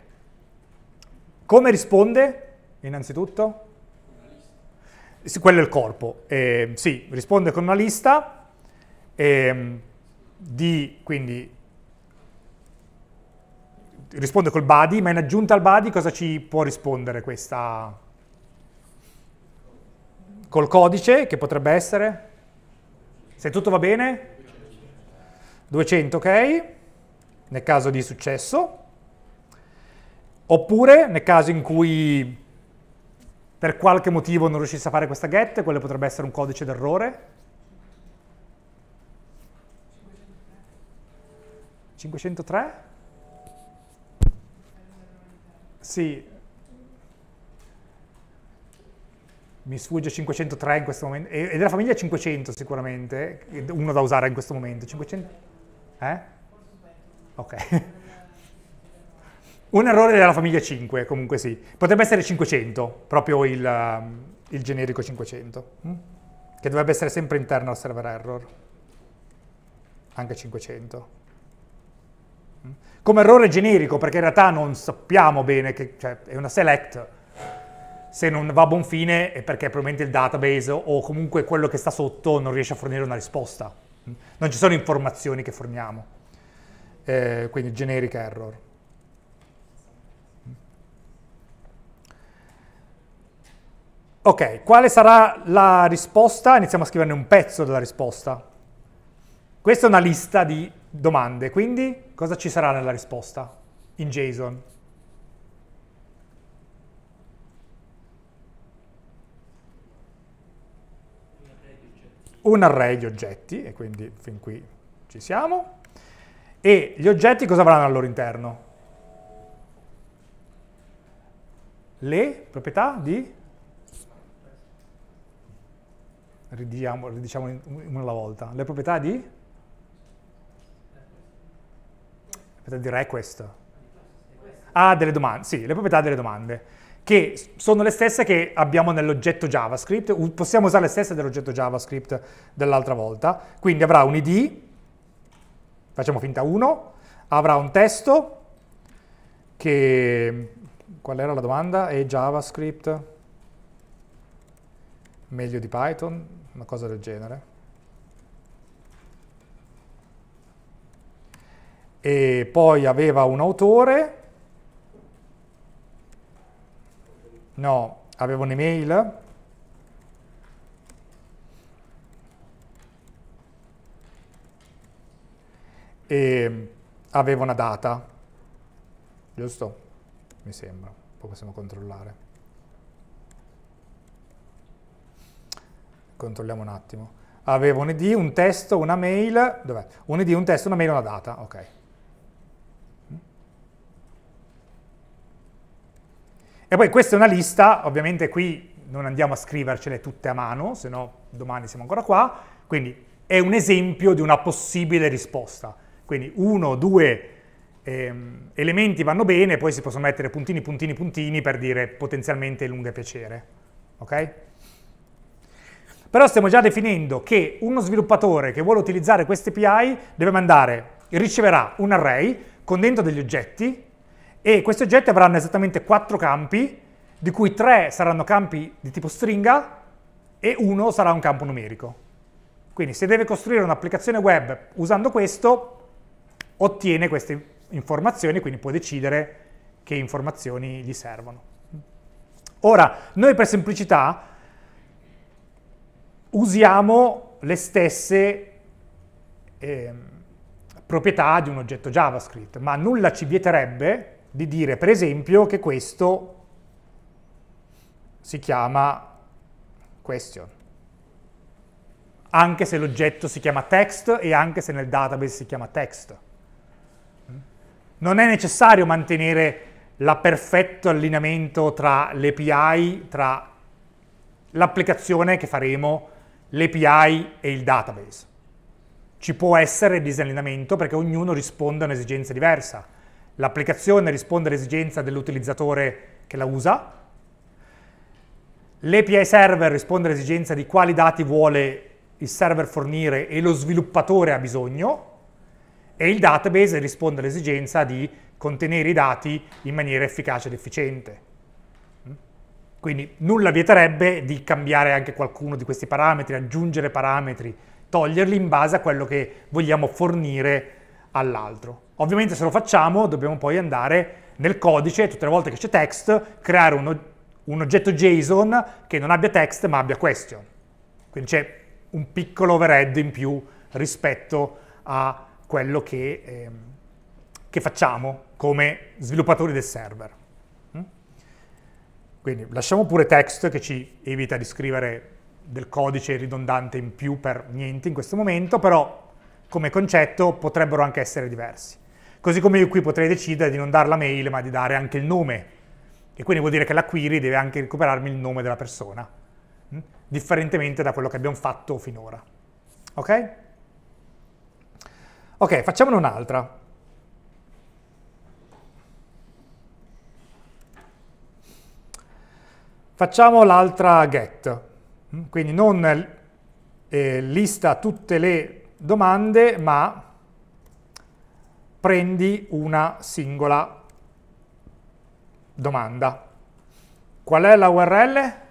Come risponde, innanzitutto? Sì, quello è il corpo. E, ehm, sì, risponde con una lista e, ehm, di, quindi, risponde col body, ma in aggiunta al body cosa ci può rispondere questa col codice che potrebbe essere, se tutto va bene, 200, ok? Nel caso di successo. Oppure nel caso in cui per qualche motivo non riuscisse a fare questa get, quello potrebbe essere un codice d'errore. 503? Sì, mi sfugge 503 in questo momento, è della famiglia 500 sicuramente, uno da usare in questo momento, 500, eh? Ok. Un errore della famiglia 5, comunque sì. Potrebbe essere 500, proprio il, um, il generico 500, mm? che dovrebbe essere sempre interno al server error. Anche 500 mm? come errore generico, perché in realtà non sappiamo bene che cioè, è una select, se non va a buon fine è perché probabilmente il database o comunque quello che sta sotto non riesce a fornire una risposta. Non ci sono informazioni che forniamo. Eh, quindi generic error. Ok, quale sarà la risposta? Iniziamo a scriverne un pezzo della risposta. Questa è una lista di domande, quindi cosa ci sarà nella risposta in JSON? un array di oggetti, e quindi fin qui ci siamo, e gli oggetti cosa avranno al loro interno? Le proprietà di... Ridiamo, ridiciamo una alla volta. Le proprietà di... Le proprietà di request. Ah, delle domande, sì, le proprietà delle domande che sono le stesse che abbiamo nell'oggetto JavaScript, possiamo usare le stesse dell'oggetto JavaScript dell'altra volta, quindi avrà un id, facciamo finta 1, avrà un testo che, qual era la domanda? È JavaScript meglio di Python? Una cosa del genere. E poi aveva un autore, No, avevo un'email. E avevo una data, giusto? Mi sembra, poi possiamo controllare. Controlliamo un attimo. Avevo un id, un testo, una mail, dov'è? Un id, un testo, una mail, una data, ok. E poi questa è una lista, ovviamente qui non andiamo a scrivercele tutte a mano, se no domani siamo ancora qua, quindi è un esempio di una possibile risposta. Quindi uno, due ehm, elementi vanno bene, poi si possono mettere puntini, puntini, puntini per dire potenzialmente lunga piacere. Ok? Però stiamo già definendo che uno sviluppatore che vuole utilizzare queste API deve mandare, riceverà un array con dentro degli oggetti e questi oggetti avranno esattamente quattro campi, di cui tre saranno campi di tipo stringa e uno sarà un campo numerico. Quindi se deve costruire un'applicazione web usando questo, ottiene queste informazioni, quindi può decidere che informazioni gli servono. Ora, noi per semplicità usiamo le stesse eh, proprietà di un oggetto JavaScript, ma nulla ci vieterebbe di dire per esempio che questo si chiama question, anche se l'oggetto si chiama text e anche se nel database si chiama text. Non è necessario mantenere la perfetto allineamento tra l'API, tra l'applicazione che faremo, l'API e il database. Ci può essere disallineamento perché ognuno risponde a un'esigenza diversa L'applicazione risponde all'esigenza dell'utilizzatore che la usa. L'API server risponde all'esigenza di quali dati vuole il server fornire e lo sviluppatore ha bisogno. E il database risponde all'esigenza di contenere i dati in maniera efficace ed efficiente. Mm? Quindi nulla vieterebbe di cambiare anche qualcuno di questi parametri, aggiungere parametri, toglierli in base a quello che vogliamo fornire all'altro. Ovviamente se lo facciamo dobbiamo poi andare nel codice, tutte le volte che c'è text, creare un, un oggetto JSON che non abbia text ma abbia question. Quindi c'è un piccolo overhead in più rispetto a quello che, eh, che facciamo come sviluppatori del server. Mm? Quindi lasciamo pure text che ci evita di scrivere del codice ridondante in più per niente in questo momento, però come concetto potrebbero anche essere diversi. Così come io qui potrei decidere di non dare la mail, ma di dare anche il nome. E quindi vuol dire che la query deve anche recuperarmi il nome della persona, mm? differentemente da quello che abbiamo fatto finora. Ok? Ok, facciamone un'altra. Facciamo l'altra get, mm? quindi non eh, lista tutte le domande, ma prendi una singola domanda. Qual è la URL?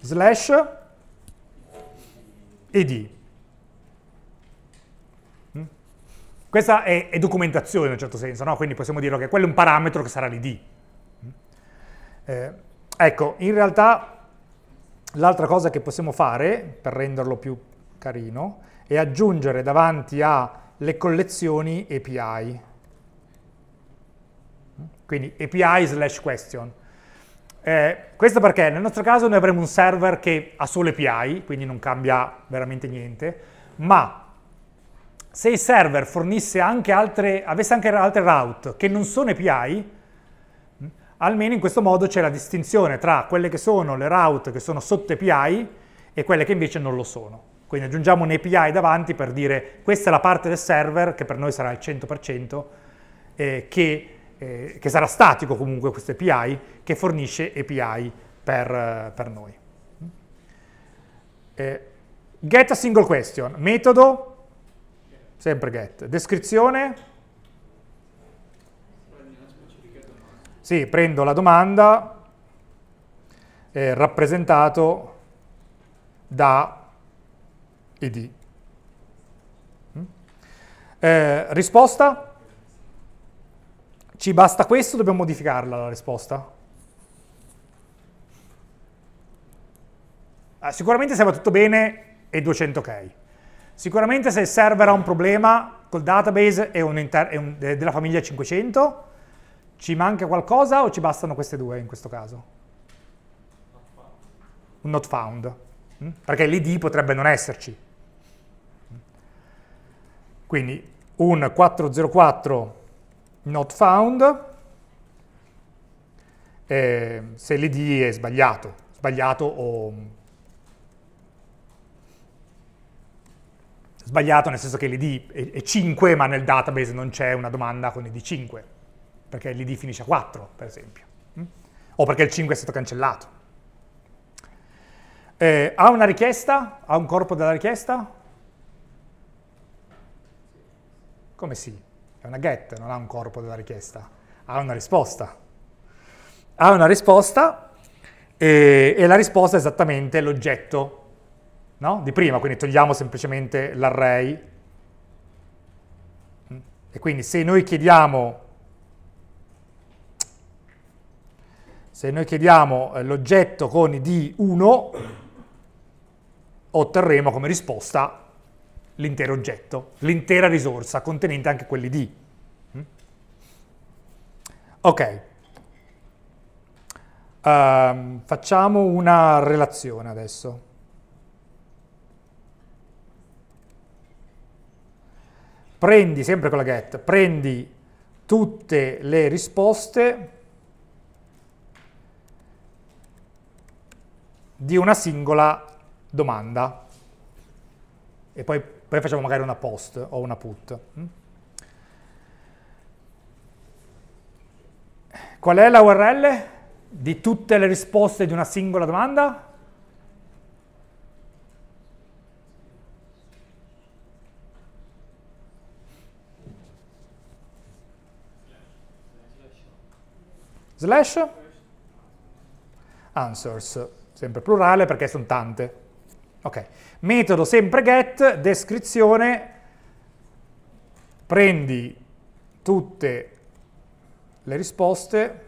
slash id. Mm? Questa è, è, documentazione in un certo senso, no? quindi possiamo dire che quello è un parametro che sarà l'id. Mm? Eh, Ecco, in realtà l'altra cosa che possiamo fare, per renderlo più carino, è aggiungere davanti alle collezioni API. Quindi API slash question. Eh, questo perché nel nostro caso noi avremo un server che ha solo API, quindi non cambia veramente niente, ma se il server fornisse anche altre, avesse anche altre route che non sono API, Almeno in questo modo c'è la distinzione tra quelle che sono le route che sono sotto API e quelle che invece non lo sono. Quindi aggiungiamo un API davanti per dire questa è la parte del server, che per noi sarà il 100%, eh, che, eh, che, sarà statico comunque questo API, che fornisce API per, eh, per noi. Eh, get a single question, metodo, sempre get, descrizione, Sì, prendo la domanda eh, rappresentato da id. Mm? Eh, risposta? Ci basta questo o dobbiamo modificarla la risposta? Ah, sicuramente se va tutto bene è 200 ok. Sicuramente se il server ha un problema col database è, un è un, della famiglia 500 ci manca qualcosa o ci bastano queste due in questo caso? Un not found, mm? perché l'id potrebbe non esserci. Mm. Quindi un 404 not found eh, se l'id è sbagliato, sbagliato o sbagliato nel senso che l'id è 5 ma nel database non c'è una domanda con id 5 perché l'id finisce a 4, per esempio, mm? o perché il 5 è stato cancellato. Eh, ha una richiesta? Ha un corpo della richiesta? Come sì? È una get, non ha un corpo della richiesta, ha una risposta. Ha una risposta e, eh, e la risposta è esattamente l'oggetto no? di prima, quindi togliamo semplicemente l'array. Mm? E quindi se noi chiediamo se noi chiediamo eh, l'oggetto con id 1, otterremo come risposta l'intero oggetto, l'intera risorsa contenente anche quell'id. Mm? Ok. Um, facciamo una relazione adesso. Prendi, sempre con la get, prendi tutte le risposte di una singola domanda e poi, poi facciamo magari una post o una put. Mm? Qual è la URL di tutte le risposte di una singola domanda? Slash answers sempre plurale perché sono tante. Ok, metodo sempre get, descrizione, prendi tutte le risposte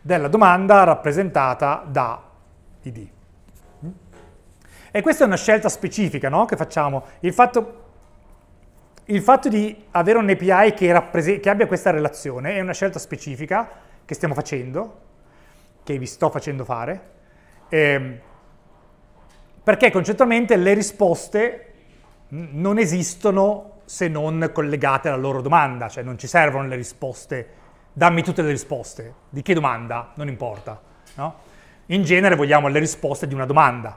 della domanda rappresentata da id. E questa è una scelta specifica no? che facciamo. Il fatto, il fatto, di avere un API che, che abbia questa relazione è una scelta specifica che stiamo facendo, che vi sto facendo fare, eh, perché concettualmente le risposte non esistono se non collegate alla loro domanda, cioè non ci servono le risposte, dammi tutte le risposte, di che domanda, non importa. No? In genere vogliamo le risposte di una domanda,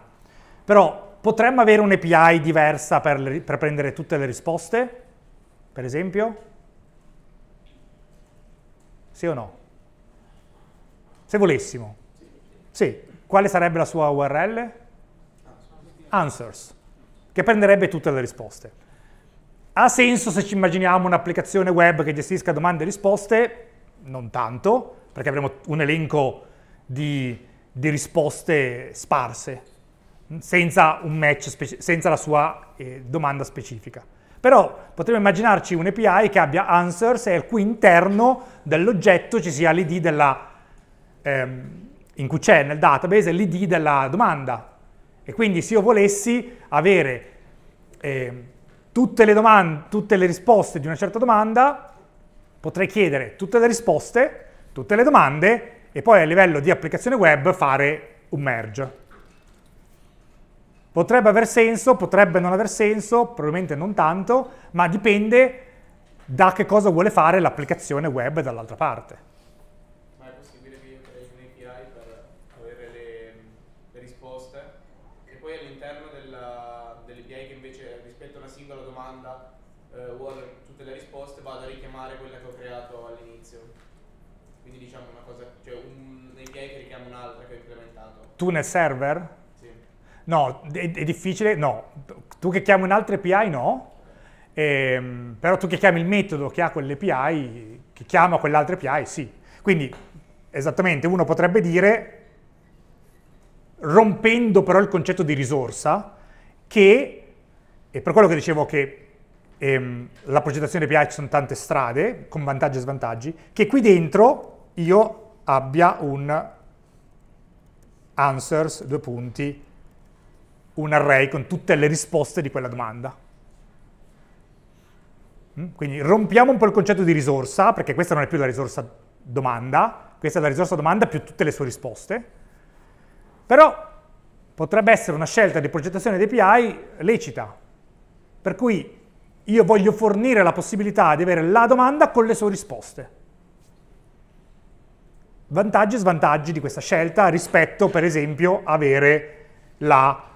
però potremmo avere un'API diversa per, le, per prendere tutte le risposte, per esempio? Sì o no? Se volessimo. Sì. Quale sarebbe la sua URL? Answers, che prenderebbe tutte le risposte. Ha senso se ci immaginiamo un'applicazione web che gestisca domande e risposte? Non tanto, perché avremo un elenco di, di risposte sparse, senza un match, senza la sua eh, domanda specifica. Però potremmo immaginarci un API che abbia answers e al cui interno dell'oggetto ci sia l'id della ehm, in cui c'è nel database l'id della domanda. E quindi se io volessi avere eh, tutte, le domande, tutte le risposte di una certa domanda, potrei chiedere tutte le risposte, tutte le domande e poi a livello di applicazione web fare un merge. Potrebbe aver senso, potrebbe non aver senso, probabilmente non tanto, ma dipende da che cosa vuole fare l'applicazione web dall'altra parte. tu nel server? Sì. No, è, è, difficile, no. Tu che chiami un'altra API no, ehm, però tu che chiami il metodo che ha quell'API, che chiama quell'altra API sì. Quindi esattamente uno potrebbe dire, rompendo però il concetto di risorsa, che, e per quello che dicevo che ehm, la progettazione API ci sono tante strade, con vantaggi e svantaggi, che qui dentro io abbia un answers, due punti, un array con tutte le risposte di quella domanda. Mm? Quindi rompiamo un po' il concetto di risorsa, perché questa non è più la risorsa domanda, questa è la risorsa domanda più tutte le sue risposte, però potrebbe essere una scelta di progettazione di API lecita, per cui io voglio fornire la possibilità di avere la domanda con le sue risposte. Vantaggi e svantaggi di questa scelta rispetto, per esempio, ad avere la,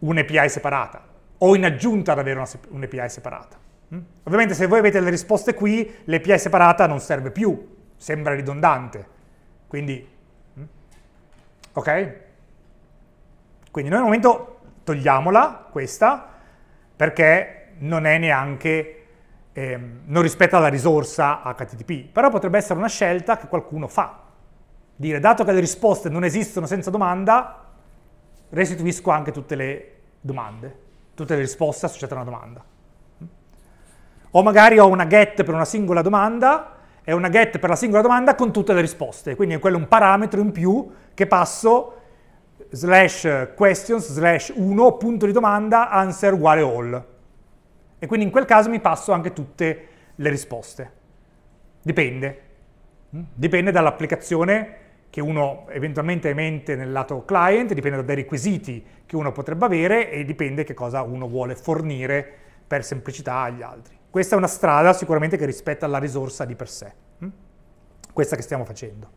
un'API separata o in aggiunta ad avere un'API separata. Mm? Ovviamente se voi avete le risposte qui, l'API separata non serve più, sembra ridondante. Quindi, mm? ok? Quindi noi al momento togliamola, questa, perché non è neanche Ehm, non rispetta la risorsa HTTP, però potrebbe essere una scelta che qualcuno fa dire dato che le risposte non esistono senza domanda, restituisco anche tutte le domande, tutte le risposte associate a una domanda. O magari ho una get per una singola domanda e una get per la singola domanda con tutte le risposte, quindi è quello un parametro in più che passo slash questions slash 1 punto di domanda answer uguale all. E quindi in quel caso mi passo anche tutte le risposte. Dipende. Hm? Dipende dall'applicazione che uno eventualmente emente nel lato client, dipende dai requisiti che uno potrebbe avere e dipende che cosa uno vuole fornire per semplicità agli altri. Questa è una strada sicuramente che rispetta la risorsa di per sé, mm? questa che stiamo facendo.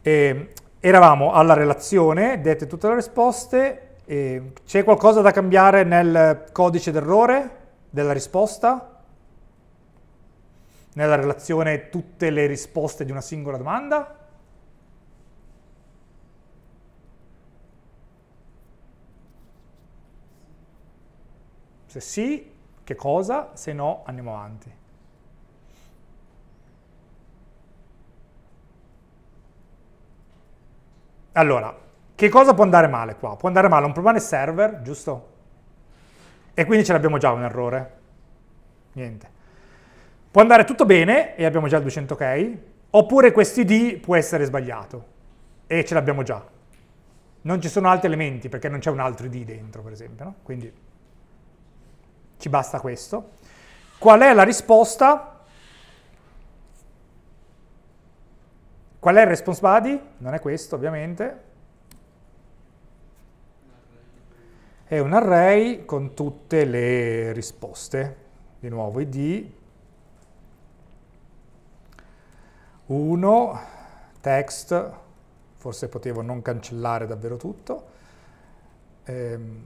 E ehm, eravamo alla relazione, dette tutte le risposte, ehm, c'è qualcosa da cambiare nel codice d'errore della risposta? Nella relazione tutte le risposte di una singola domanda? Se sì, che cosa? Se no, andiamo avanti. Allora, che cosa può andare male qua? Può andare male un problema nel server, giusto? E quindi ce l'abbiamo già un errore. Niente. Può andare tutto bene e abbiamo già il 200k, oppure questo ID può essere sbagliato e ce l'abbiamo già. Non ci sono altri elementi perché non c'è un altro ID dentro, per esempio, no? Quindi ci basta questo. Qual è la risposta? Qual è il response body? Non è questo, ovviamente. È un array con tutte le risposte. Di nuovo id 1 text, forse potevo non cancellare davvero tutto. Ehm,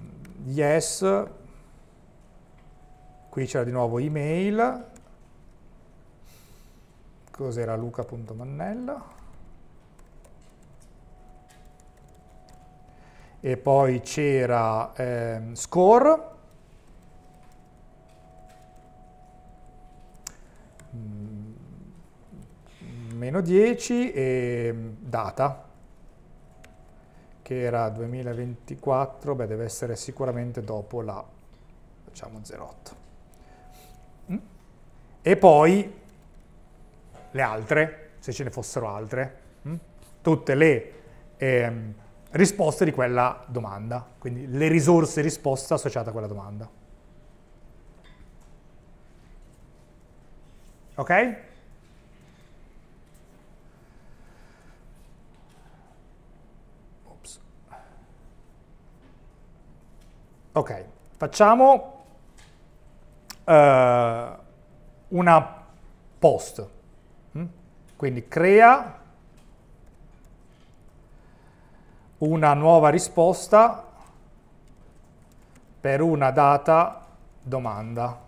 yes Qui c'era di nuovo email, cos'era luca.mannella, e poi c'era ehm, score, mm, meno 10 e data che era 2024, beh deve essere sicuramente dopo la diciamo 08 e poi le altre, se ce ne fossero altre, hm? tutte le eh, risposte di quella domanda, quindi le risorse risposta associate a quella domanda. Ok? Ops. Ok, facciamo... Uh, una post. Mm? Quindi crea una nuova risposta per una data domanda.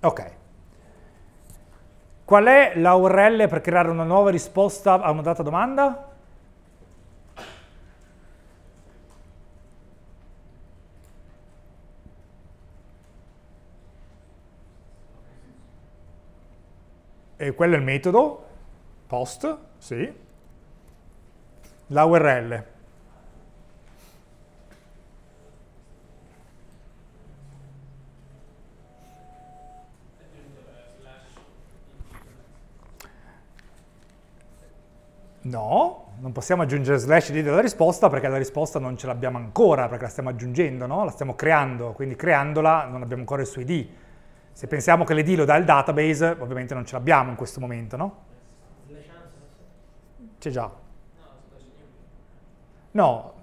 Ok. Qual è la URL per creare una nuova risposta a una data domanda? Eh, quello è il metodo, post, sì, la URL. No, non possiamo aggiungere slash di della risposta perché la risposta non ce l'abbiamo ancora, perché la stiamo aggiungendo, no? La stiamo creando, quindi creandola non abbiamo ancora il suo ID se pensiamo che l'ID lo dà il database, ovviamente non ce l'abbiamo in questo momento, no? C'è già. No,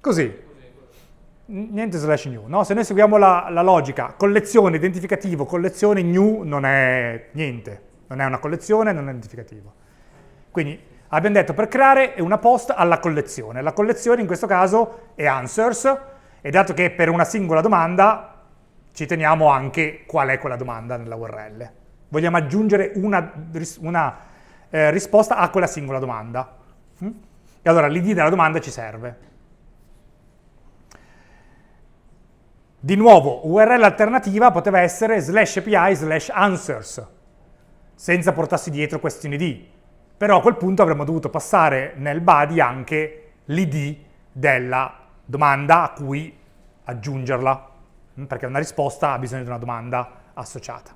così. Niente slash new, no? Se noi seguiamo la, la logica, collezione, identificativo, collezione, new non è niente. Non è una collezione, non è identificativo. Quindi abbiamo detto per creare una post alla collezione. La collezione in questo caso è answers e dato che per una singola domanda ci teniamo anche qual è quella domanda nella URL. Vogliamo aggiungere una, una eh, risposta a quella singola domanda. Mm? E allora l'id della domanda ci serve. Di nuovo, URL alternativa poteva essere slash API slash answers, senza portarsi dietro questione ID. Però a quel punto avremmo dovuto passare nel body anche l'id della domanda a cui aggiungerla. Mm, perché una risposta ha bisogno di una domanda associata.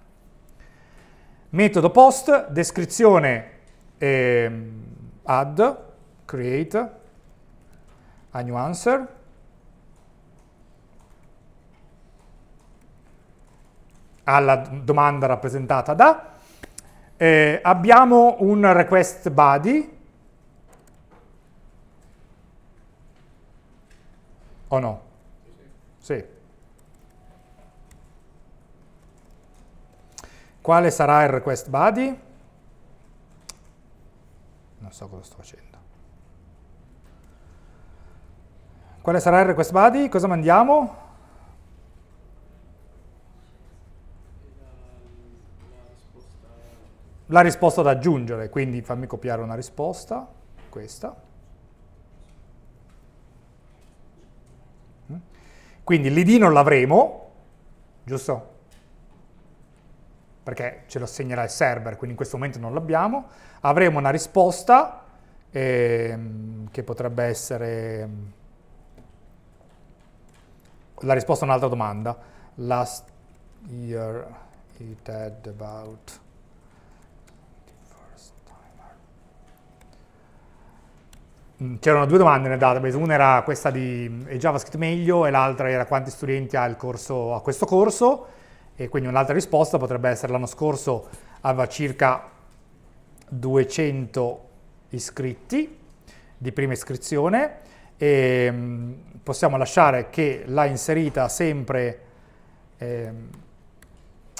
Metodo post, descrizione eh, add, create, a new answer, alla domanda rappresentata da, eh, abbiamo un request body, o no? Sì. Quale sarà il request body? Non so cosa sto facendo. Quale sarà il request body? Cosa mandiamo? La risposta da aggiungere, quindi fammi copiare una risposta, questa. Mm? Quindi l'id non l'avremo, giusto? perché ce lo segnerà il server, quindi in questo momento non l'abbiamo, avremo una risposta ehm, che potrebbe essere ehm, la risposta a un'altra domanda. Last year it had about mm, C'erano due domande nel database, una era questa di eh, JavaScript meglio e l'altra era quanti studenti ha corso, a questo corso e quindi un'altra risposta potrebbe essere l'anno scorso aveva circa 200 iscritti di prima iscrizione e ehm, possiamo lasciare che l'ha inserita sempre ehm,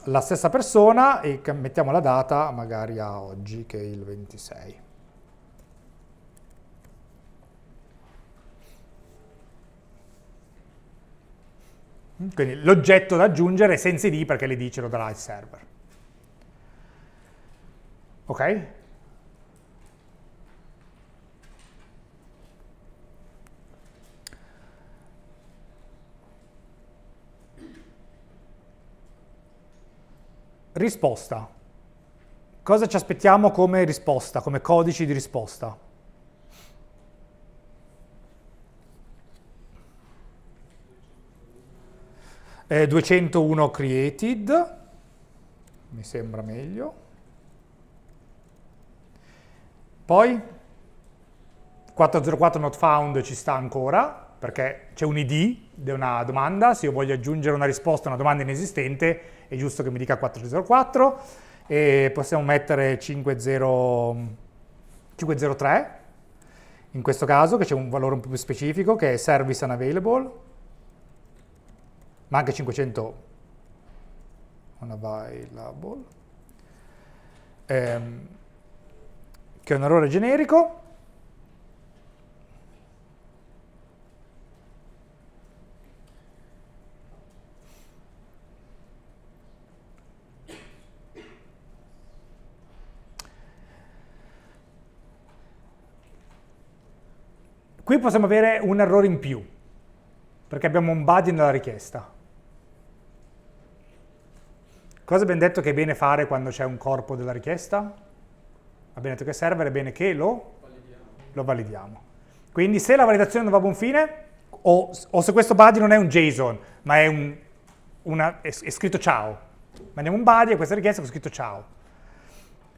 la stessa persona e mettiamo la data magari a oggi che è il 26. Quindi l'oggetto da aggiungere senza id perché l'id ce lo darà il server. Ok? Risposta. Cosa ci aspettiamo come risposta, come codice di risposta? eh, 201 created, mi sembra meglio. Poi 404 not found ci sta ancora, perché c'è un id di una domanda, se io voglio aggiungere una risposta a una domanda inesistente è giusto che mi dica 404 e possiamo mettere 503 in questo caso che c'è un valore un po' più specifico che è service unavailable ma anche 500 una available, ehm, che è un errore generico, Qui possiamo avere un errore in più, perché abbiamo un body nella richiesta. Cosa abbiamo detto che è bene fare quando c'è un corpo della richiesta? Abbiamo detto che server è bene che lo validiamo. lo validiamo. Quindi se la validazione non va a buon fine, o, o se questo body non è un JSON, ma è, un, una, è, è scritto ciao, mandiamo un body a questa richiesta con scritto ciao.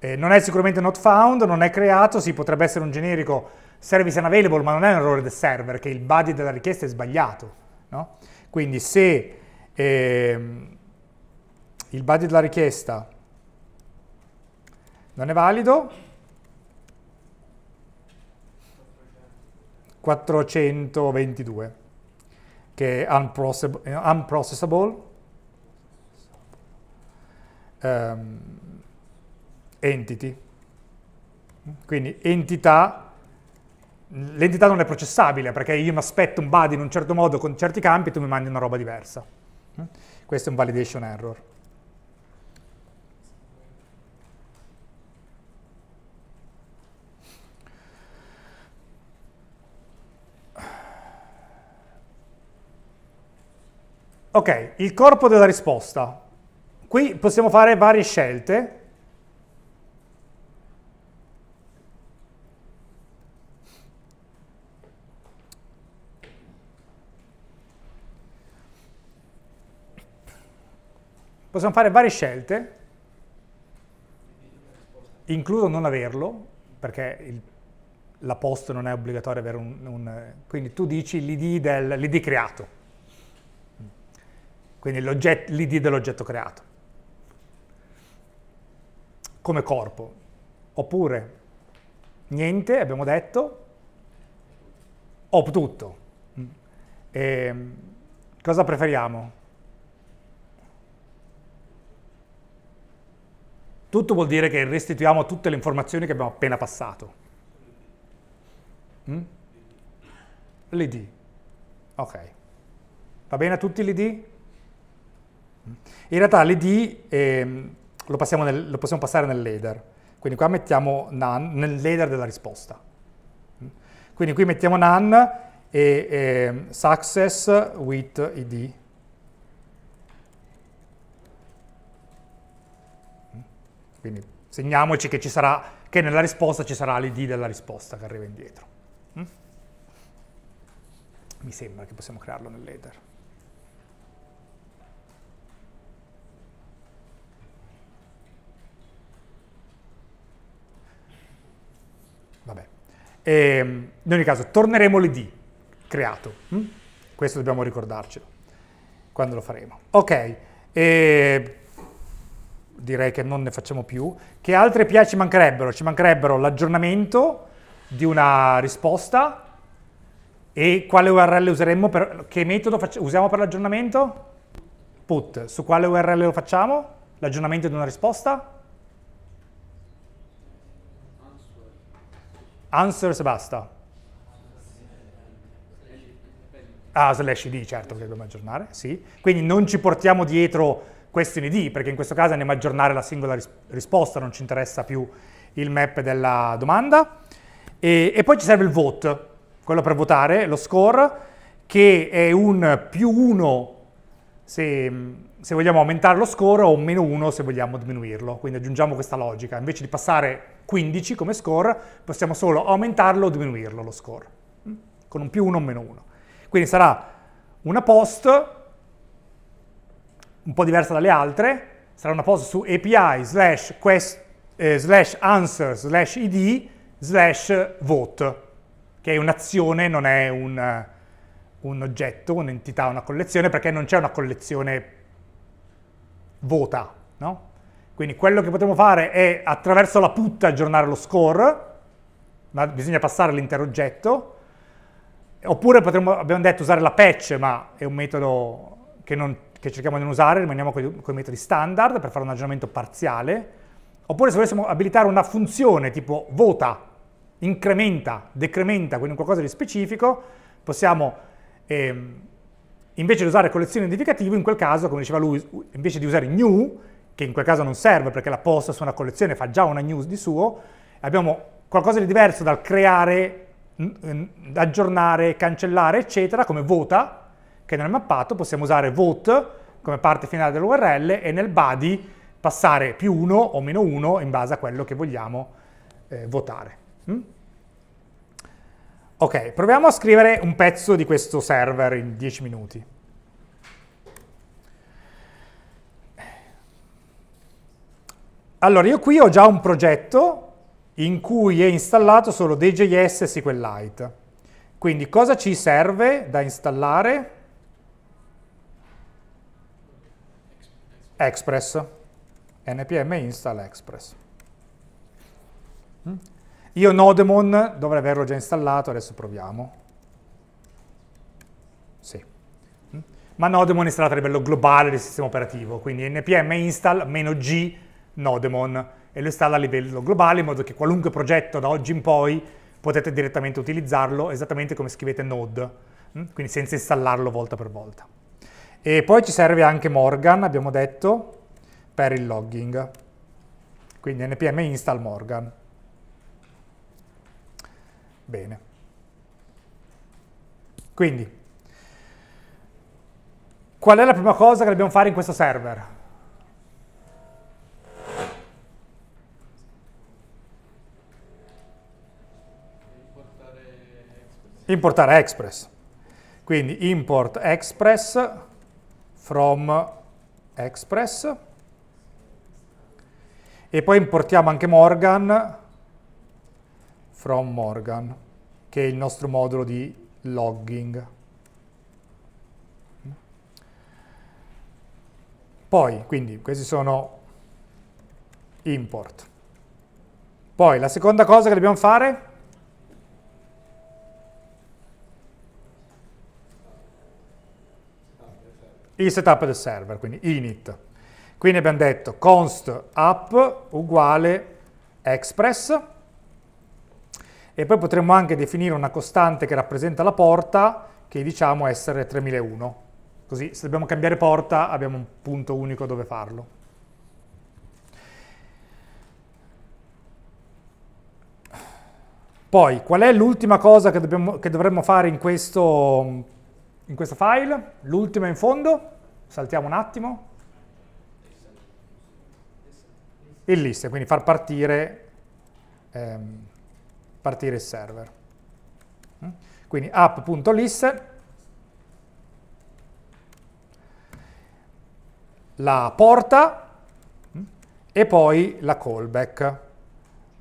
Eh, non è sicuramente not found, non è creato, sì, potrebbe essere un generico service unavailable, ma non è un errore del server, che il body della richiesta è sbagliato. No? Quindi se... Eh, il body della richiesta non è valido, 422 che è eh, unprocessable, um, entity, quindi entità, l'entità non è processabile perché io mi aspetto un body in un certo modo con certi campi e tu mi mandi una roba diversa. Questo è un validation error. Ok, il corpo della risposta. Qui possiamo fare varie scelte. Possiamo fare varie scelte, incluso non averlo, perché il, la post non è obbligatorio avere un, un... Quindi tu dici l'id creato quindi l'id dell'oggetto creato, come corpo, oppure niente, abbiamo detto, o tutto. Mm. E ehm, cosa preferiamo? Tutto vuol dire che restituiamo tutte le informazioni che abbiamo appena passato. Mm? L'id. Ok. Va bene a tutti l'id? In realtà l'id eh, lo, nel, lo, possiamo passare nel header, quindi qua mettiamo none nell'header della risposta. Quindi qui mettiamo none e eh, success with id. Quindi segniamoci che, sarà, che nella risposta ci sarà l'id della risposta che arriva indietro. Mi sembra che possiamo crearlo nel nell'header. Vabbè. E, ehm, in ogni caso, torneremo l'id creato. Hm? Questo dobbiamo ricordarcelo quando lo faremo. Ok, e ehm, direi che non ne facciamo più. Che altre PIA ci mancherebbero? Ci mancherebbero l'aggiornamento di una risposta e quale URL useremmo per... Che metodo faccio, usiamo per l'aggiornamento? Put. Su quale URL lo facciamo? L'aggiornamento di una risposta? Answers basta. Ah, slash id, certo, che dobbiamo aggiornare, sì. Quindi non ci portiamo dietro question id, perché in questo caso andiamo ad aggiornare la singola ris risposta, non ci interessa più il map della domanda. E, e poi ci serve il vote, quello per votare, lo score, che è un più 1 se, se vogliamo aumentare lo score o un meno 1 se vogliamo diminuirlo. Quindi aggiungiamo questa logica. Invece di passare 15 come score, possiamo solo aumentarlo o diminuirlo lo score, mm. con un più 1 o meno 1. Quindi sarà una post un po' diversa dalle altre, sarà una post su API slash, quest, eh, slash answer slash id slash vote, che è un'azione, non è un, un oggetto, un'entità, una collezione, perché non c'è una collezione vota, no? Quindi quello che potremmo fare è attraverso la put aggiornare lo score, ma bisogna passare l'intero oggetto, oppure potremmo, abbiamo detto, usare la patch, ma è un metodo che, non, che cerchiamo di non usare, rimaniamo con i metodi standard per fare un aggiornamento parziale, oppure se volessimo abilitare una funzione tipo vota, incrementa, decrementa, quindi qualcosa di specifico, possiamo... Ehm, invece di usare collezione identificativo, in quel caso, come diceva lui, invece di usare new, che in quel caso non serve perché la posta su una collezione fa già una news di suo, abbiamo qualcosa di diverso dal creare, aggiornare, cancellare, eccetera, come vota, che non è mappato, possiamo usare vote come parte finale dell'URL e nel body passare più 1 o meno 1 in base a quello che vogliamo eh, votare. Mm? Ok, proviamo a scrivere un pezzo di questo server in 10 minuti. Allora, io qui ho già un progetto in cui è installato solo DJS e SQLite. Quindi cosa ci serve da installare? Express. npm install Express. Mm? Io Nodemon dovrei averlo già installato, adesso proviamo. Sì. Mm? Ma Nodemon è installato a livello globale del sistema operativo, quindi npm install-g Nodemon e lo installa a livello globale in modo che qualunque progetto da oggi in poi potete direttamente utilizzarlo esattamente come scrivete Node, mm? quindi senza installarlo volta per volta. E poi ci serve anche Morgan, abbiamo detto, per il logging. Quindi npm install Morgan. Bene. Quindi, qual è la prima cosa che dobbiamo fare in questo server? importare Express. Quindi import Express from Express e poi importiamo anche Morgan from Morgan, che è il nostro modulo di logging. Poi, quindi, questi sono import. Poi, la seconda cosa che dobbiamo fare il setup del server, quindi init. Quindi abbiamo detto const app uguale express e poi potremmo anche definire una costante che rappresenta la porta che diciamo essere 3001. Così se dobbiamo cambiare porta abbiamo un punto unico dove farlo. Poi, qual è l'ultima cosa che, dobbiamo, che dovremmo fare in questo in questo file, l'ultima in fondo, saltiamo un attimo, il list, quindi far partire, ehm, partire il server. Mm? Quindi app.list, la porta mm? e poi la callback.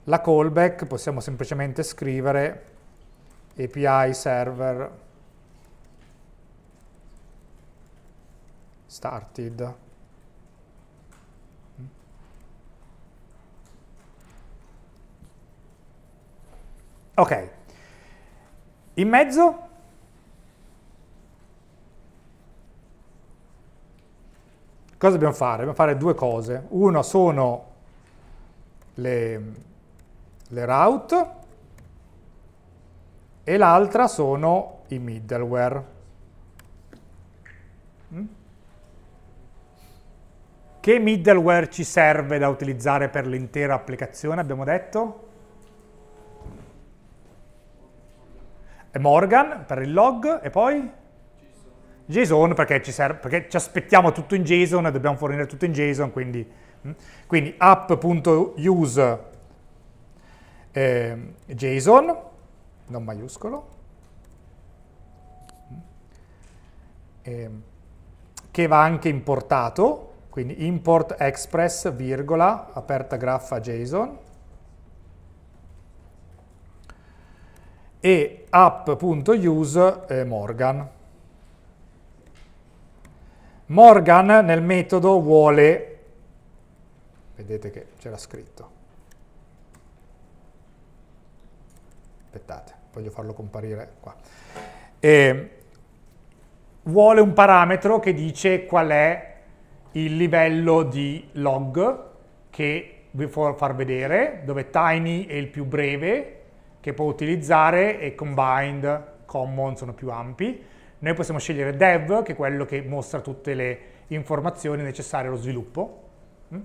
La callback possiamo semplicemente scrivere API server started mm. ok in mezzo cosa dobbiamo fare? dobbiamo fare due cose Una sono le, le route e l'altra sono i middleware Che middleware ci serve da utilizzare per l'intera applicazione, abbiamo detto? Morgan per il log e poi? JSON perché ci, serve, perché ci aspettiamo tutto in JSON e dobbiamo fornire tutto in JSON, quindi, mm? quindi app.use eh, JSON, non maiuscolo, eh, che va anche importato quindi import express, virgola, aperta graffa JSON, e app.use eh, Morgan. Morgan nel metodo vuole, vedete che c'era scritto, aspettate, voglio farlo comparire qua, e vuole un parametro che dice qual è il livello di log che vi può far vedere, dove tiny è il più breve che può utilizzare e combined, common sono più ampi. Noi possiamo scegliere dev, che è quello che mostra tutte le informazioni necessarie allo sviluppo. Mm?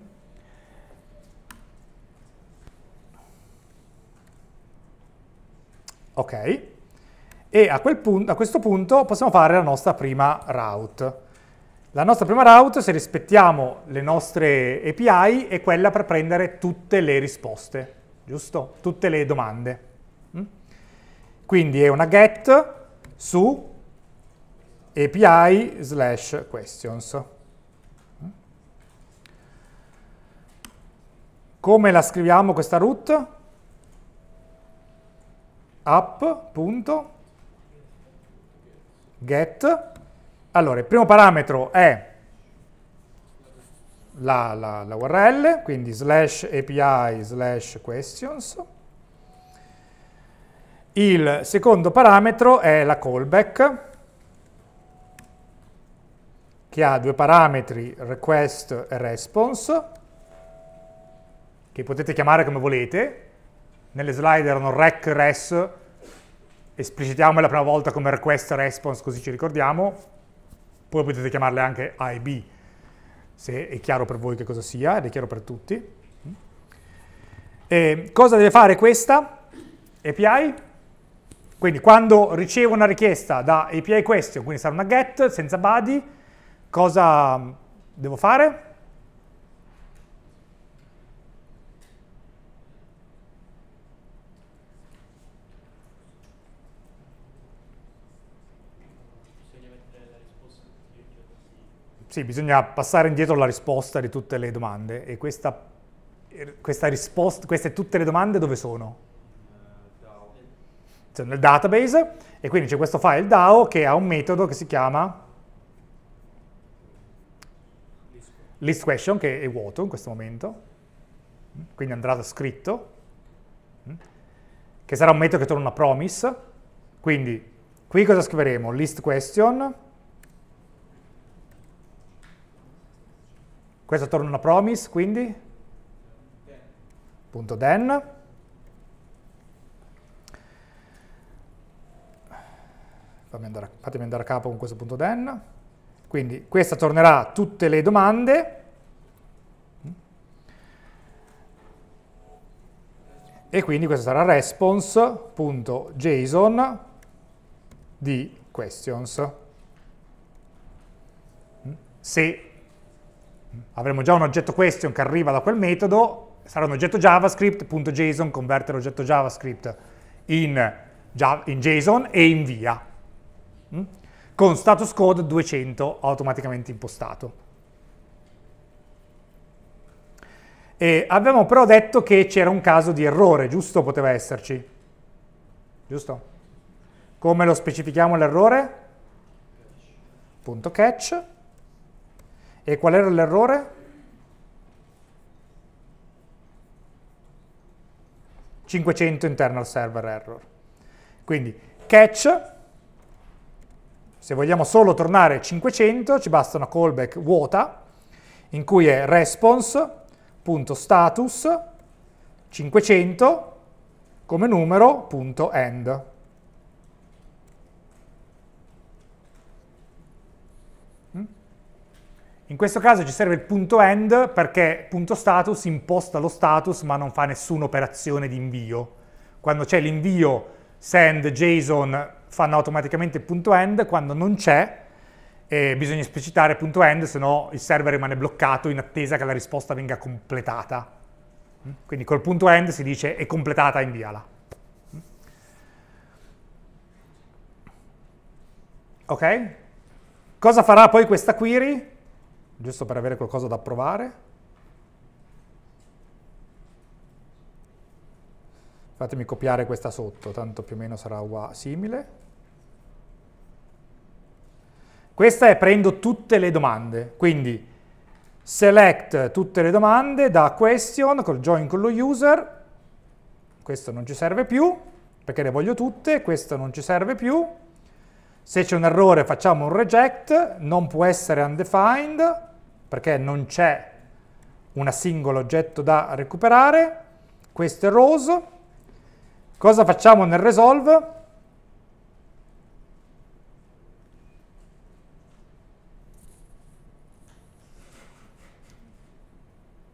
Ok, e a, punto, a questo punto possiamo fare la nostra prima route. La nostra prima route, se rispettiamo le nostre API, è quella per prendere tutte le risposte, giusto? Tutte le domande. Mm? Quindi è una get su API slash questions. Mm? Come la scriviamo questa route? app.get allora, il primo parametro è la, la, la URL, quindi slash API slash questions. Il secondo parametro è la callback, che ha due parametri, request e response, che potete chiamare come volete. Nelle slide erano rec res, esplicitiamo la prima volta come request e response, così ci ricordiamo poi potete chiamarle anche A e B, se è chiaro per voi che cosa sia ed è chiaro per tutti. E cosa deve fare questa API? Quindi quando ricevo una richiesta da API question, quindi sarà una get senza body, cosa devo fare? sì, bisogna passare indietro la risposta di tutte le domande e questa, eh, questa risposta, queste tutte le domande dove sono? Cioè, nel database e quindi c'è questo file DAO che ha un metodo che si chiama list question che è vuoto in questo momento, quindi andrà scritto, che sarà un metodo che torna una promise, quindi qui cosa scriveremo? List question Questa torna una promise, quindi? Punto then. Andare, fatemi andare a capo con questo punto then. Quindi questa tornerà tutte le domande. E quindi questa sarà response.json di questions. Se avremo già un oggetto question che arriva da quel metodo, sarà un oggetto javascript.json, converte l'oggetto javascript in, in JSON e invia, mm? con status code 200 automaticamente impostato. E abbiamo però detto che c'era un caso di errore, giusto? Poteva esserci. Giusto? Come lo specifichiamo l'errore? Punto catch. E qual era l'errore? «500 internal server error». Quindi catch, se vogliamo solo tornare 500, ci basta una callback vuota, in cui è response.status 500 come numero.end. In questo caso ci serve il punto end perché punto status imposta lo status ma non fa nessuna operazione di invio. Quando c'è l'invio send JSON fanno automaticamente il punto end, quando non c'è eh, bisogna esplicitare punto end, se no il server rimane bloccato in attesa che la risposta venga completata. Mm? Quindi col punto end si dice è completata, inviala. Mm? Ok? Cosa farà poi questa query? giusto per avere qualcosa da provare. Fatemi copiare questa sotto, tanto più o meno sarà simile. Questa è prendo tutte le domande, quindi select tutte le domande da question col join con lo user, questo non ci serve più perché le voglio tutte, questo non ci serve più, se c'è un errore facciamo un reject, non può essere undefined, perché non c'è un singolo oggetto da recuperare, questo è Rose. Cosa facciamo nel resolve?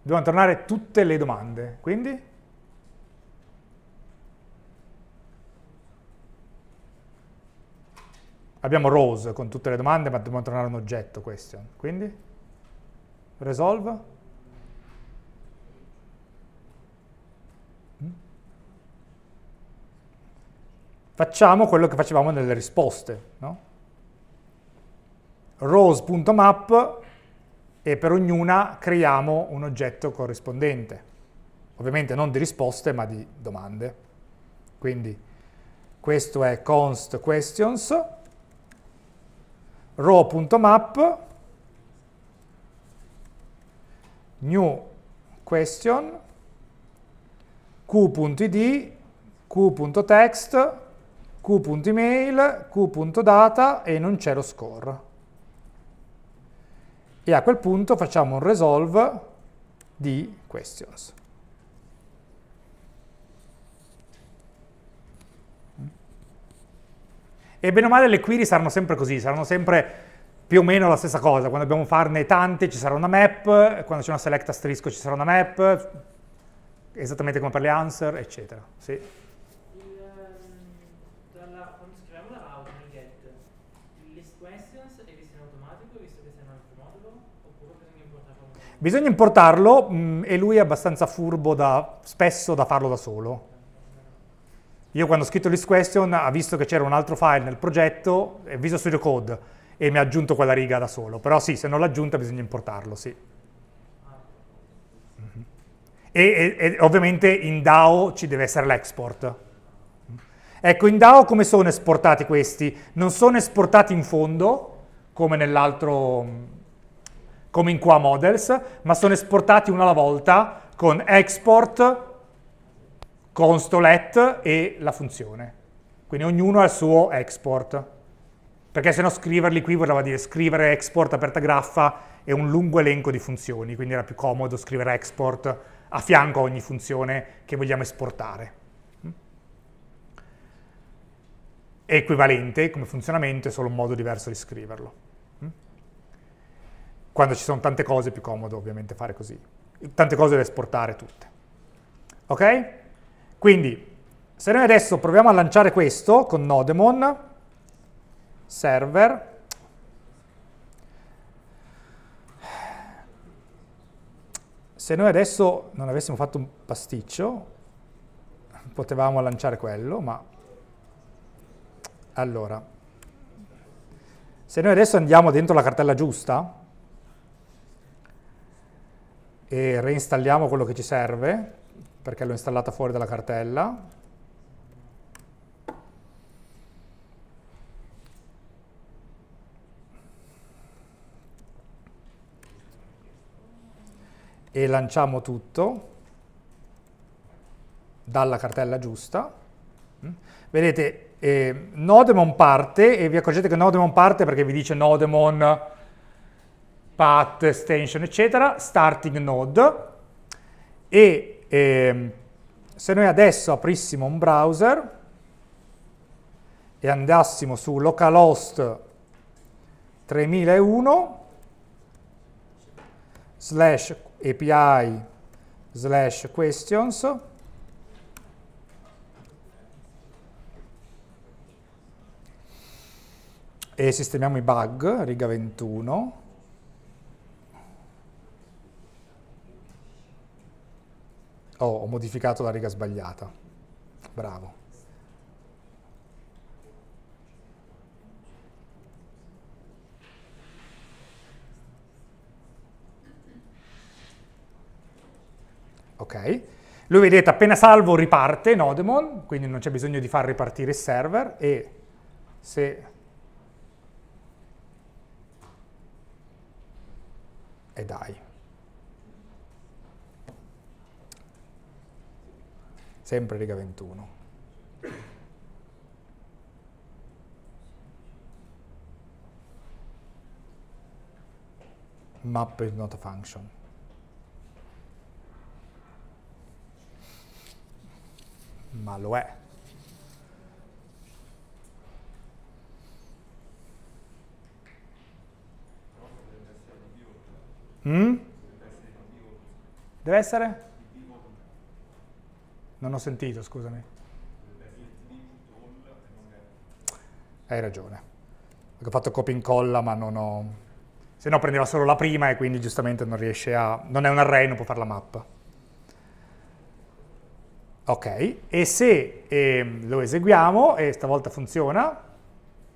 Dobbiamo tornare tutte le domande, quindi... Abbiamo Rose con tutte le domande, ma dobbiamo tornare a un oggetto question, quindi resolve hmm? facciamo quello che facevamo nelle risposte no? rows.map e per ognuna creiamo un oggetto corrispondente ovviamente non di risposte ma di domande quindi questo è const questions row.map new question, q.id, q.text, q.email, q.data e non c'è lo score. E a quel punto facciamo un resolve di questions. E bene o male le query saranno sempre così, saranno sempre più o meno la stessa cosa, quando dobbiamo farne tante ci sarà una map, quando c'è una select asterisco ci sarà una map, esattamente come per le answer, eccetera. Sì. Ehm, quando scriviamo la get, automatico, visto che un altro modulo, oppure Bisogna importarlo Bisogna mh, mm, e lui è abbastanza furbo da, spesso da farlo da solo. Io quando ho scritto list question ha visto che c'era un altro file nel progetto, visto Studio Code, e mi ha aggiunto quella riga da solo. Però sì, se non l'ha aggiunta bisogna importarlo, sì. E, e, e, ovviamente in DAO ci deve essere l'export. Ecco, in DAO come sono esportati questi? Non sono esportati in fondo, come nell'altro, come in qua models, ma sono esportati una alla volta con export, constolet e la funzione. Quindi ognuno ha il suo export perché se no scriverli qui voleva dire scrivere export aperta graffa e un lungo elenco di funzioni, quindi era più comodo scrivere export a fianco a ogni funzione che vogliamo esportare. È equivalente come funzionamento, è solo un modo diverso di scriverlo. Quando ci sono tante cose è più comodo ovviamente fare così. Tante cose da esportare tutte. Ok? Quindi, se noi adesso proviamo a lanciare questo con Nodemon, server se noi adesso non avessimo fatto un pasticcio potevamo lanciare quello ma allora se noi adesso andiamo dentro la cartella giusta e reinstalliamo quello che ci serve perché l'ho installata fuori dalla cartella e lanciamo tutto dalla cartella giusta. Mm. Vedete, eh, Nodemon parte e vi accorgete che Nodemon parte perché vi dice Nodemon path extension eccetera, starting node e eh, se noi adesso aprissimo un browser e andassimo su localhost 3001 slash API slash questions e sistemiamo i bug, riga 21. Oh, ho modificato la riga sbagliata. Bravo. ok? Lo vedete, appena salvo riparte Nodemon, quindi non c'è bisogno di far ripartire il server e se... E dai. Sempre riga 21. Map is not a function. ma lo è. Mm? Deve essere? Non ho sentito, scusami. Hai ragione. Ho fatto copia e incolla, ma non ho... Se no prendeva solo la prima e quindi giustamente non riesce a... Non è un array, non può fare la mappa. Ok, e se eh, lo eseguiamo, e stavolta funziona,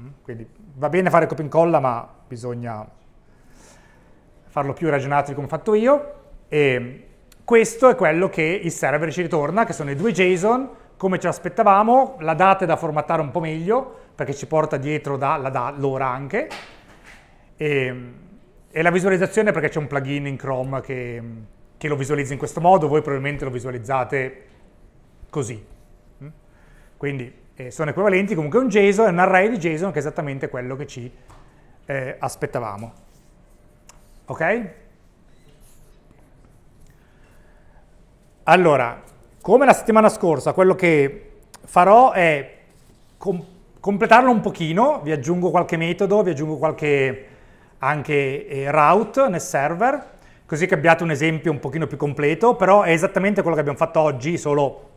mm, quindi va bene fare copia e incolla, ma bisogna farlo più ragionato di come ho fatto io, e ehm, questo è quello che il server ci ritorna, che sono i due JSON, come ce l'aspettavamo, la data è da formattare un po' meglio, perché ci porta dietro l'ora anche, e, ehm, e, la visualizzazione perché c'è un plugin in Chrome che, che lo visualizza in questo modo, voi probabilmente lo visualizzate così. Mm? Quindi eh, sono equivalenti, comunque un JSON è un array di JSON che è esattamente quello che ci eh, aspettavamo. Ok? Allora, come la settimana scorsa, quello che farò è com completarlo un pochino, vi aggiungo qualche metodo, vi aggiungo qualche anche eh, route nel server, così che abbiate un esempio un pochino più completo, però è esattamente quello che abbiamo fatto oggi, solo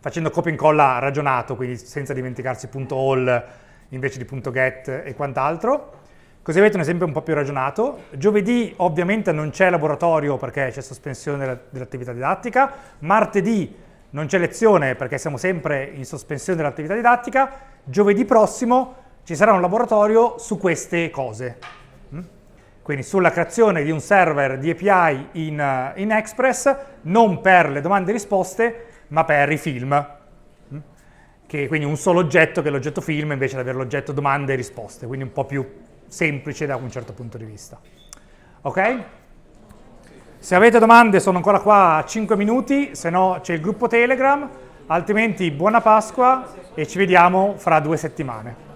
facendo copia e incolla ragionato, quindi senza dimenticarsi .all invece di .get e quant'altro. Così avete un esempio un po' più ragionato. Giovedì ovviamente non c'è laboratorio perché c'è sospensione dell'attività didattica. Martedì non c'è lezione perché siamo sempre in sospensione dell'attività didattica. Giovedì prossimo ci sarà un laboratorio su queste cose. Mm? Quindi sulla creazione di un server di API in, in Express, non per le domande e risposte, ma per i film, mm? che quindi un solo oggetto che è l'oggetto film invece di avere l'oggetto domande e risposte, quindi un po' più semplice da un certo punto di vista. Ok? Se avete domande sono ancora qua a 5 minuti, se no c'è il gruppo Telegram, altrimenti buona Pasqua e ci vediamo fra due settimane.